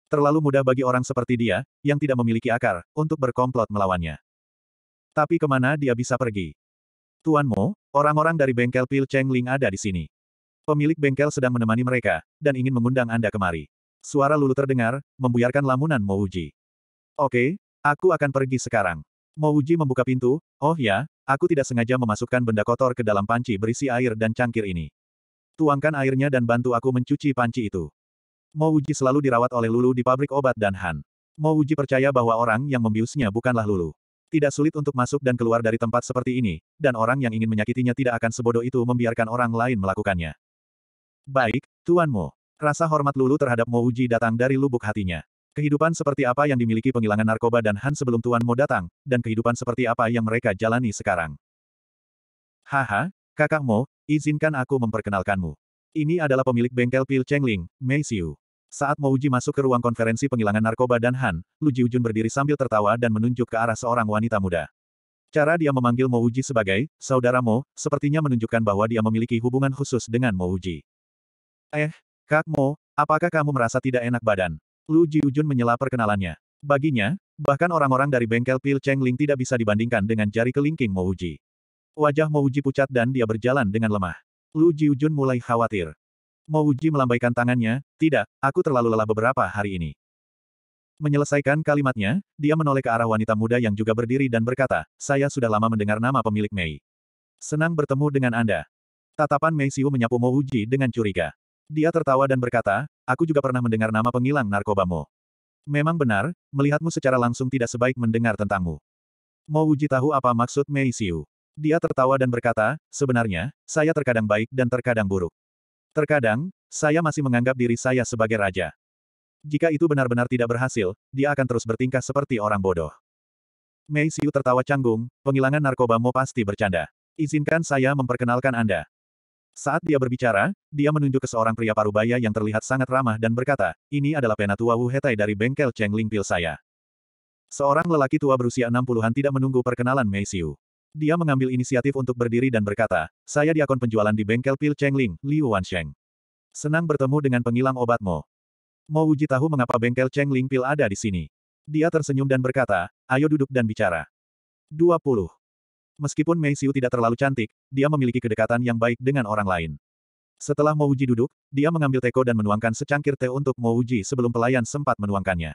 Terlalu mudah bagi orang seperti dia, yang tidak memiliki akar, untuk berkomplot melawannya. Tapi kemana dia bisa pergi? Tuan Mo, orang-orang dari bengkel Pil Cheng Ling ada di sini. Pemilik bengkel sedang menemani mereka, dan ingin mengundang Anda kemari. Suara Lulu terdengar, membuyarkan lamunan Mouji. Oke, aku akan pergi sekarang. Mouji membuka pintu, oh ya, aku tidak sengaja memasukkan benda kotor ke dalam panci berisi air dan cangkir ini. Tuangkan airnya dan bantu aku mencuci panci itu. Mouji selalu dirawat oleh Lulu di pabrik obat dan Han. Mouji percaya bahwa orang yang membiusnya bukanlah Lulu. Tidak sulit untuk masuk dan keluar dari tempat seperti ini, dan orang yang ingin menyakitinya tidak akan sebodoh itu membiarkan orang lain melakukannya. Baik, Tuan Mo. Rasa hormat Lulu terhadap Mo Uji datang dari lubuk hatinya. Kehidupan seperti apa yang dimiliki penghilangan narkoba dan Han sebelum Tuan Mo datang, dan kehidupan seperti apa yang mereka jalani sekarang. Haha, kakak Mo, izinkan aku memperkenalkanmu. Ini adalah pemilik bengkel pil Cheng Ling, Mei Xiu. Saat Mo Uji masuk ke ruang konferensi penghilangan narkoba dan Han, Lu Jiujun berdiri sambil tertawa dan menunjuk ke arah seorang wanita muda. Cara dia memanggil Mo Uji sebagai, saudara Mo, sepertinya menunjukkan bahwa dia memiliki hubungan khusus dengan Mo Uji. Eh, Kak Mo, apakah kamu merasa tidak enak badan? Lu Jiujun menyela perkenalannya. Baginya, bahkan orang-orang dari bengkel Pil Cheng Ling tidak bisa dibandingkan dengan jari kelingking Mo Uji. Wajah Mo Uji pucat dan dia berjalan dengan lemah. Lu Jiujun mulai khawatir. Mo Uji melambaikan tangannya, tidak, aku terlalu lelah beberapa hari ini. Menyelesaikan kalimatnya, dia menoleh ke arah wanita muda yang juga berdiri dan berkata, saya sudah lama mendengar nama pemilik Mei. Senang bertemu dengan Anda. Tatapan Mei Siu menyapu Mo Uji dengan curiga. Dia tertawa dan berkata, aku juga pernah mendengar nama pengilang narkobamu. Memang benar, melihatmu secara langsung tidak sebaik mendengar tentangmu. Mau uji tahu apa maksud Mei Siu. Dia tertawa dan berkata, sebenarnya, saya terkadang baik dan terkadang buruk. Terkadang, saya masih menganggap diri saya sebagai raja. Jika itu benar-benar tidak berhasil, dia akan terus bertingkah seperti orang bodoh. Mei Siu tertawa canggung, penghilangan Mo pasti bercanda. Izinkan saya memperkenalkan Anda. Saat dia berbicara, dia menunjuk ke seorang pria parubaya yang terlihat sangat ramah dan berkata, ini adalah penatua Wu Hetai dari bengkel Cheng Ling Pil saya. Seorang lelaki tua berusia 60-an tidak menunggu perkenalan Mei Xiu. Dia mengambil inisiatif untuk berdiri dan berkata, saya diakon penjualan di bengkel Pil Cheng Ling, Liu Sheng. Senang bertemu dengan pengilang obatmu. Mau uji tahu mengapa bengkel Cheng Ling Pil ada di sini. Dia tersenyum dan berkata, ayo duduk dan bicara. 20. Meskipun Mei Xiu tidak terlalu cantik, dia memiliki kedekatan yang baik dengan orang lain. Setelah Mo Uji duduk, dia mengambil teko dan menuangkan secangkir teh untuk Mo Uji sebelum pelayan sempat menuangkannya.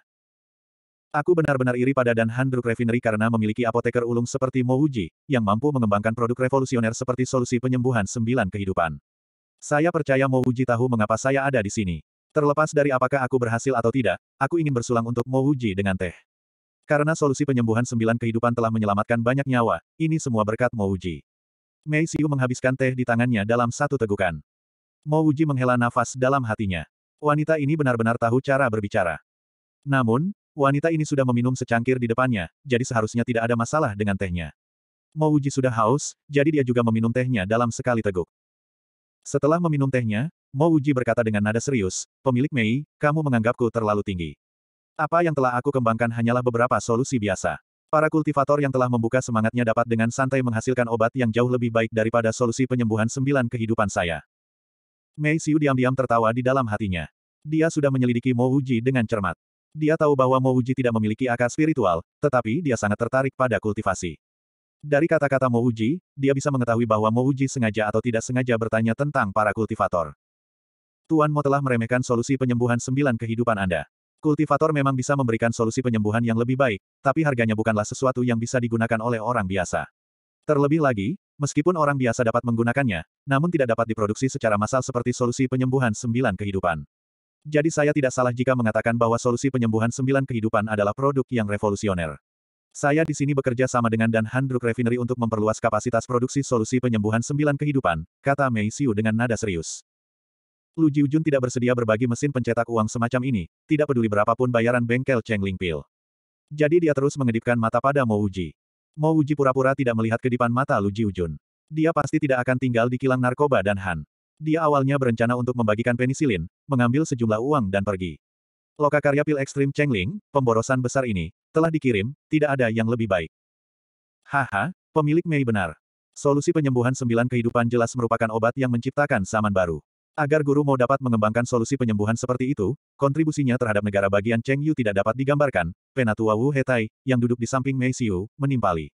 Aku benar-benar iri pada Dan Handruk Refinery karena memiliki apoteker ulung seperti Mo Uji, yang mampu mengembangkan produk revolusioner seperti solusi penyembuhan sembilan kehidupan. Saya percaya Mo Uji tahu mengapa saya ada di sini. Terlepas dari apakah aku berhasil atau tidak, aku ingin bersulang untuk Mo Uji dengan teh. Karena solusi penyembuhan sembilan kehidupan telah menyelamatkan banyak nyawa, ini semua berkat Mo Uji. Mei Xiu menghabiskan teh di tangannya dalam satu tegukan. Mo Uji menghela nafas dalam hatinya. Wanita ini benar-benar tahu cara berbicara. Namun, wanita ini sudah meminum secangkir di depannya, jadi seharusnya tidak ada masalah dengan tehnya. Mo Uji sudah haus, jadi dia juga meminum tehnya dalam sekali teguk. Setelah meminum tehnya, Mo Uji berkata dengan nada serius, pemilik Mei, kamu menganggapku terlalu tinggi. Apa yang telah aku kembangkan hanyalah beberapa solusi biasa. Para kultivator yang telah membuka semangatnya dapat dengan santai menghasilkan obat yang jauh lebih baik daripada solusi penyembuhan sembilan kehidupan saya. Mei Xiu diam-diam tertawa di dalam hatinya. Dia sudah menyelidiki Mo Uji dengan cermat. Dia tahu bahwa Mo Uji tidak memiliki akar spiritual, tetapi dia sangat tertarik pada kultivasi. Dari kata-kata Mo Uji, dia bisa mengetahui bahwa Mo Uji sengaja atau tidak sengaja bertanya tentang para kultivator. Tuan Mo telah meremehkan solusi penyembuhan sembilan kehidupan Anda. Kultivator memang bisa memberikan solusi penyembuhan yang lebih baik, tapi harganya bukanlah sesuatu yang bisa digunakan oleh orang biasa. Terlebih lagi, meskipun orang biasa dapat menggunakannya, namun tidak dapat diproduksi secara massal seperti solusi penyembuhan sembilan kehidupan. Jadi saya tidak salah jika mengatakan bahwa solusi penyembuhan sembilan kehidupan adalah produk yang revolusioner. Saya di sini bekerja sama dengan Dan Handruk Refinery untuk memperluas kapasitas produksi solusi penyembuhan sembilan kehidupan, kata Mei Xiu dengan nada serius. Lu Jiujun tidak bersedia berbagi mesin pencetak uang semacam ini, tidak peduli berapapun bayaran bengkel Cheng Lingpil. Jadi dia terus mengedipkan mata pada Mo Uji. Mo Uji pura-pura tidak melihat kedipan mata Lu Jiujun. Dia pasti tidak akan tinggal di kilang narkoba dan Han. Dia awalnya berencana untuk membagikan penisilin, mengambil sejumlah uang dan pergi. Loka karya pil ekstrim Cheng Ling, pemborosan besar ini, telah dikirim, tidak ada yang lebih baik. Haha, pemilik Mei benar. Solusi penyembuhan sembilan kehidupan jelas merupakan obat yang menciptakan saman baru. Agar guru mau dapat mengembangkan solusi penyembuhan seperti itu, kontribusinya terhadap negara bagian Cheng Yu tidak dapat digambarkan, Penatua Wu Hetai, yang duduk di samping Mei Xiu, menimpali.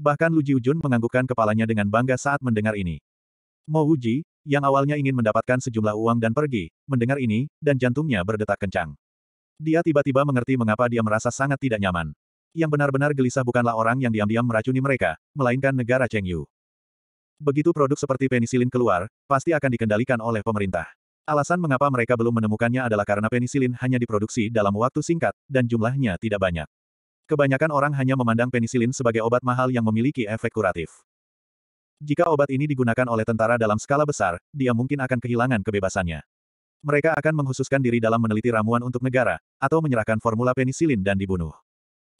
Bahkan Lu Jiujun menganggukkan kepalanya dengan bangga saat mendengar ini. Mo Wuji, yang awalnya ingin mendapatkan sejumlah uang dan pergi, mendengar ini, dan jantungnya berdetak kencang. Dia tiba-tiba mengerti mengapa dia merasa sangat tidak nyaman. Yang benar-benar gelisah bukanlah orang yang diam-diam meracuni mereka, melainkan negara Cheng Yu. Begitu produk seperti penisilin keluar, pasti akan dikendalikan oleh pemerintah. Alasan mengapa mereka belum menemukannya adalah karena penisilin hanya diproduksi dalam waktu singkat, dan jumlahnya tidak banyak. Kebanyakan orang hanya memandang penisilin sebagai obat mahal yang memiliki efek kuratif. Jika obat ini digunakan oleh tentara dalam skala besar, dia mungkin akan kehilangan kebebasannya. Mereka akan menghususkan diri dalam meneliti ramuan untuk negara, atau menyerahkan formula penisilin dan dibunuh.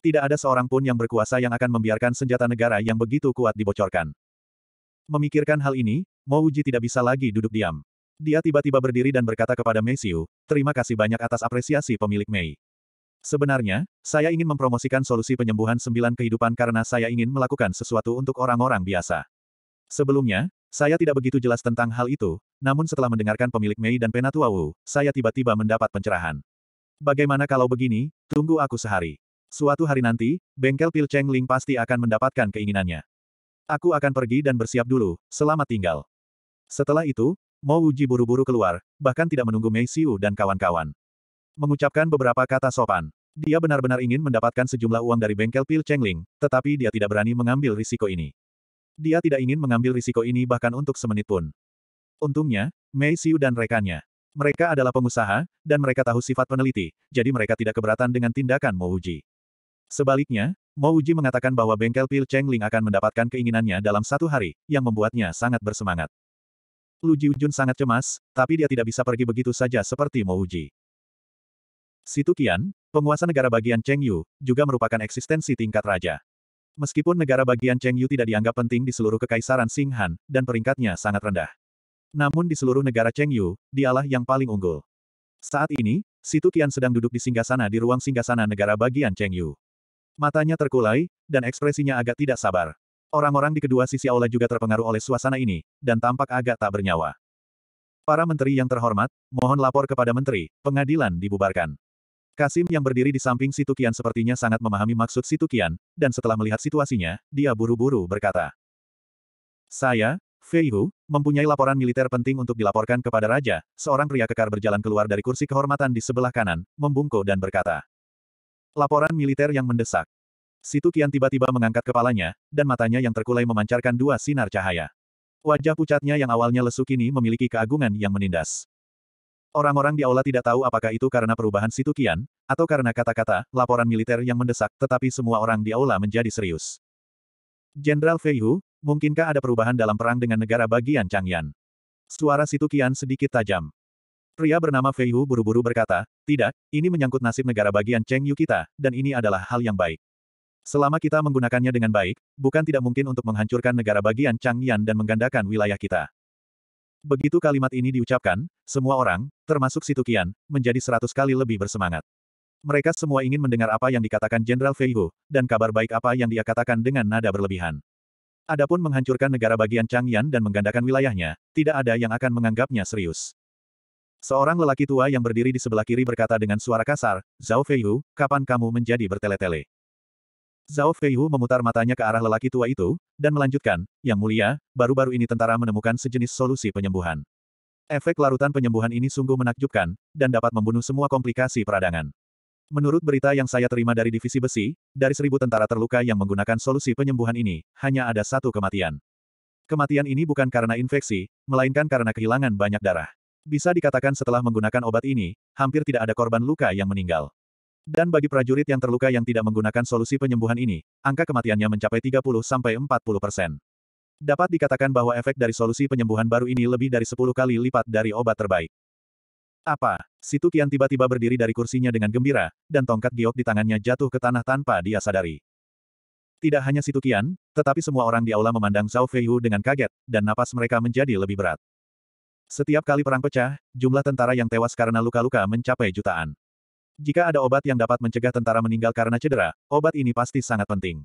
Tidak ada seorang pun yang berkuasa yang akan membiarkan senjata negara yang begitu kuat dibocorkan. Memikirkan hal ini, Mo Uji tidak bisa lagi duduk diam. Dia tiba-tiba berdiri dan berkata kepada Mei Xiu, terima kasih banyak atas apresiasi pemilik Mei. Sebenarnya, saya ingin mempromosikan solusi penyembuhan sembilan kehidupan karena saya ingin melakukan sesuatu untuk orang-orang biasa. Sebelumnya, saya tidak begitu jelas tentang hal itu, namun setelah mendengarkan pemilik Mei dan Penatua Wu, saya tiba-tiba mendapat pencerahan. Bagaimana kalau begini, tunggu aku sehari. Suatu hari nanti, bengkel Pil Cheng Ling pasti akan mendapatkan keinginannya. Aku akan pergi dan bersiap dulu, selamat tinggal. Setelah itu, Mo Wuji buru-buru keluar, bahkan tidak menunggu Mei Xiu dan kawan-kawan. Mengucapkan beberapa kata sopan. Dia benar-benar ingin mendapatkan sejumlah uang dari bengkel pil Chengling, tetapi dia tidak berani mengambil risiko ini. Dia tidak ingin mengambil risiko ini bahkan untuk semenit pun. Untungnya, Mei Xiu dan rekannya. Mereka adalah pengusaha, dan mereka tahu sifat peneliti, jadi mereka tidak keberatan dengan tindakan Mo Wuji. Sebaliknya, Mo Uji mengatakan bahwa bengkel pil Cheng Ling akan mendapatkan keinginannya dalam satu hari, yang membuatnya sangat bersemangat. Lu Jiujun sangat cemas, tapi dia tidak bisa pergi begitu saja seperti Mo Uji. Situ Qian, penguasa negara bagian Cheng Yu, juga merupakan eksistensi tingkat raja. Meskipun negara bagian Cheng Yu tidak dianggap penting di seluruh kekaisaran Sing Han, dan peringkatnya sangat rendah. Namun di seluruh negara Cheng Yu, dialah yang paling unggul. Saat ini, Situ Qian sedang duduk di singgasana di ruang singgasana negara bagian Cheng Yu. Matanya terkulai, dan ekspresinya agak tidak sabar. Orang-orang di kedua sisi aula juga terpengaruh oleh suasana ini, dan tampak agak tak bernyawa. Para menteri yang terhormat, mohon lapor kepada menteri, pengadilan dibubarkan. Kasim yang berdiri di samping Situkian sepertinya sangat memahami maksud Situkian, dan setelah melihat situasinya, dia buru-buru berkata. Saya, Feihu, mempunyai laporan militer penting untuk dilaporkan kepada Raja, seorang pria kekar berjalan keluar dari kursi kehormatan di sebelah kanan, membungkuk dan berkata. Laporan militer yang mendesak. Situ Kian tiba-tiba mengangkat kepalanya, dan matanya yang terkulai memancarkan dua sinar cahaya. Wajah pucatnya yang awalnya lesu kini memiliki keagungan yang menindas. Orang-orang di aula tidak tahu apakah itu karena perubahan Situ Kian, atau karena kata-kata, laporan militer yang mendesak, tetapi semua orang di aula menjadi serius. Jenderal Fei Hu, mungkinkah ada perubahan dalam perang dengan negara bagian Changyan? Suara Situ Kian sedikit tajam. Pria bernama Fei Hu buru-buru berkata, tidak, ini menyangkut nasib negara bagian Cheng Yu kita, dan ini adalah hal yang baik. Selama kita menggunakannya dengan baik, bukan tidak mungkin untuk menghancurkan negara bagian Chang Yan dan menggandakan wilayah kita. Begitu kalimat ini diucapkan, semua orang, termasuk Qian, menjadi seratus kali lebih bersemangat. Mereka semua ingin mendengar apa yang dikatakan Jenderal Fei Hu, dan kabar baik apa yang dia katakan dengan nada berlebihan. Adapun menghancurkan negara bagian Chang Yan dan menggandakan wilayahnya, tidak ada yang akan menganggapnya serius. Seorang lelaki tua yang berdiri di sebelah kiri berkata dengan suara kasar, Zhao Feihu, kapan kamu menjadi bertele-tele? Zhao Feihu memutar matanya ke arah lelaki tua itu, dan melanjutkan, Yang mulia, baru-baru ini tentara menemukan sejenis solusi penyembuhan. Efek larutan penyembuhan ini sungguh menakjubkan, dan dapat membunuh semua komplikasi peradangan. Menurut berita yang saya terima dari divisi besi, dari seribu tentara terluka yang menggunakan solusi penyembuhan ini, hanya ada satu kematian. Kematian ini bukan karena infeksi, melainkan karena kehilangan banyak darah. Bisa dikatakan setelah menggunakan obat ini, hampir tidak ada korban luka yang meninggal. Dan bagi prajurit yang terluka yang tidak menggunakan solusi penyembuhan ini, angka kematiannya mencapai 30-40 persen. Dapat dikatakan bahwa efek dari solusi penyembuhan baru ini lebih dari 10 kali lipat dari obat terbaik. Apa? Situ Kian tiba-tiba berdiri dari kursinya dengan gembira, dan tongkat giok di tangannya jatuh ke tanah tanpa dia sadari. Tidak hanya Situ Kian, tetapi semua orang di aula memandang Zhao Feiyu dengan kaget, dan napas mereka menjadi lebih berat. Setiap kali perang pecah, jumlah tentara yang tewas karena luka-luka mencapai jutaan. Jika ada obat yang dapat mencegah tentara meninggal karena cedera, obat ini pasti sangat penting.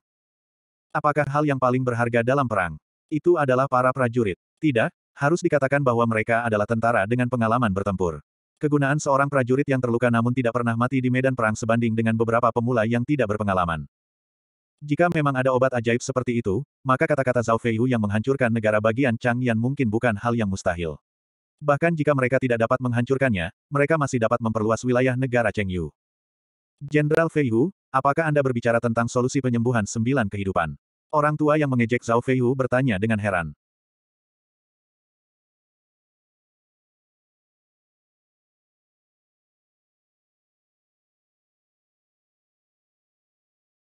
Apakah hal yang paling berharga dalam perang? Itu adalah para prajurit. Tidak, harus dikatakan bahwa mereka adalah tentara dengan pengalaman bertempur. Kegunaan seorang prajurit yang terluka namun tidak pernah mati di medan perang sebanding dengan beberapa pemula yang tidak berpengalaman. Jika memang ada obat ajaib seperti itu, maka kata-kata Zhao Feihu yang menghancurkan negara bagian Chang Yan mungkin bukan hal yang mustahil. Bahkan jika mereka tidak dapat menghancurkannya, mereka masih dapat memperluas wilayah negara Chengyu. Jenderal Fei Hu, apakah Anda berbicara tentang solusi penyembuhan sembilan kehidupan? Orang tua yang mengejek Zhao Fei Hu bertanya dengan heran.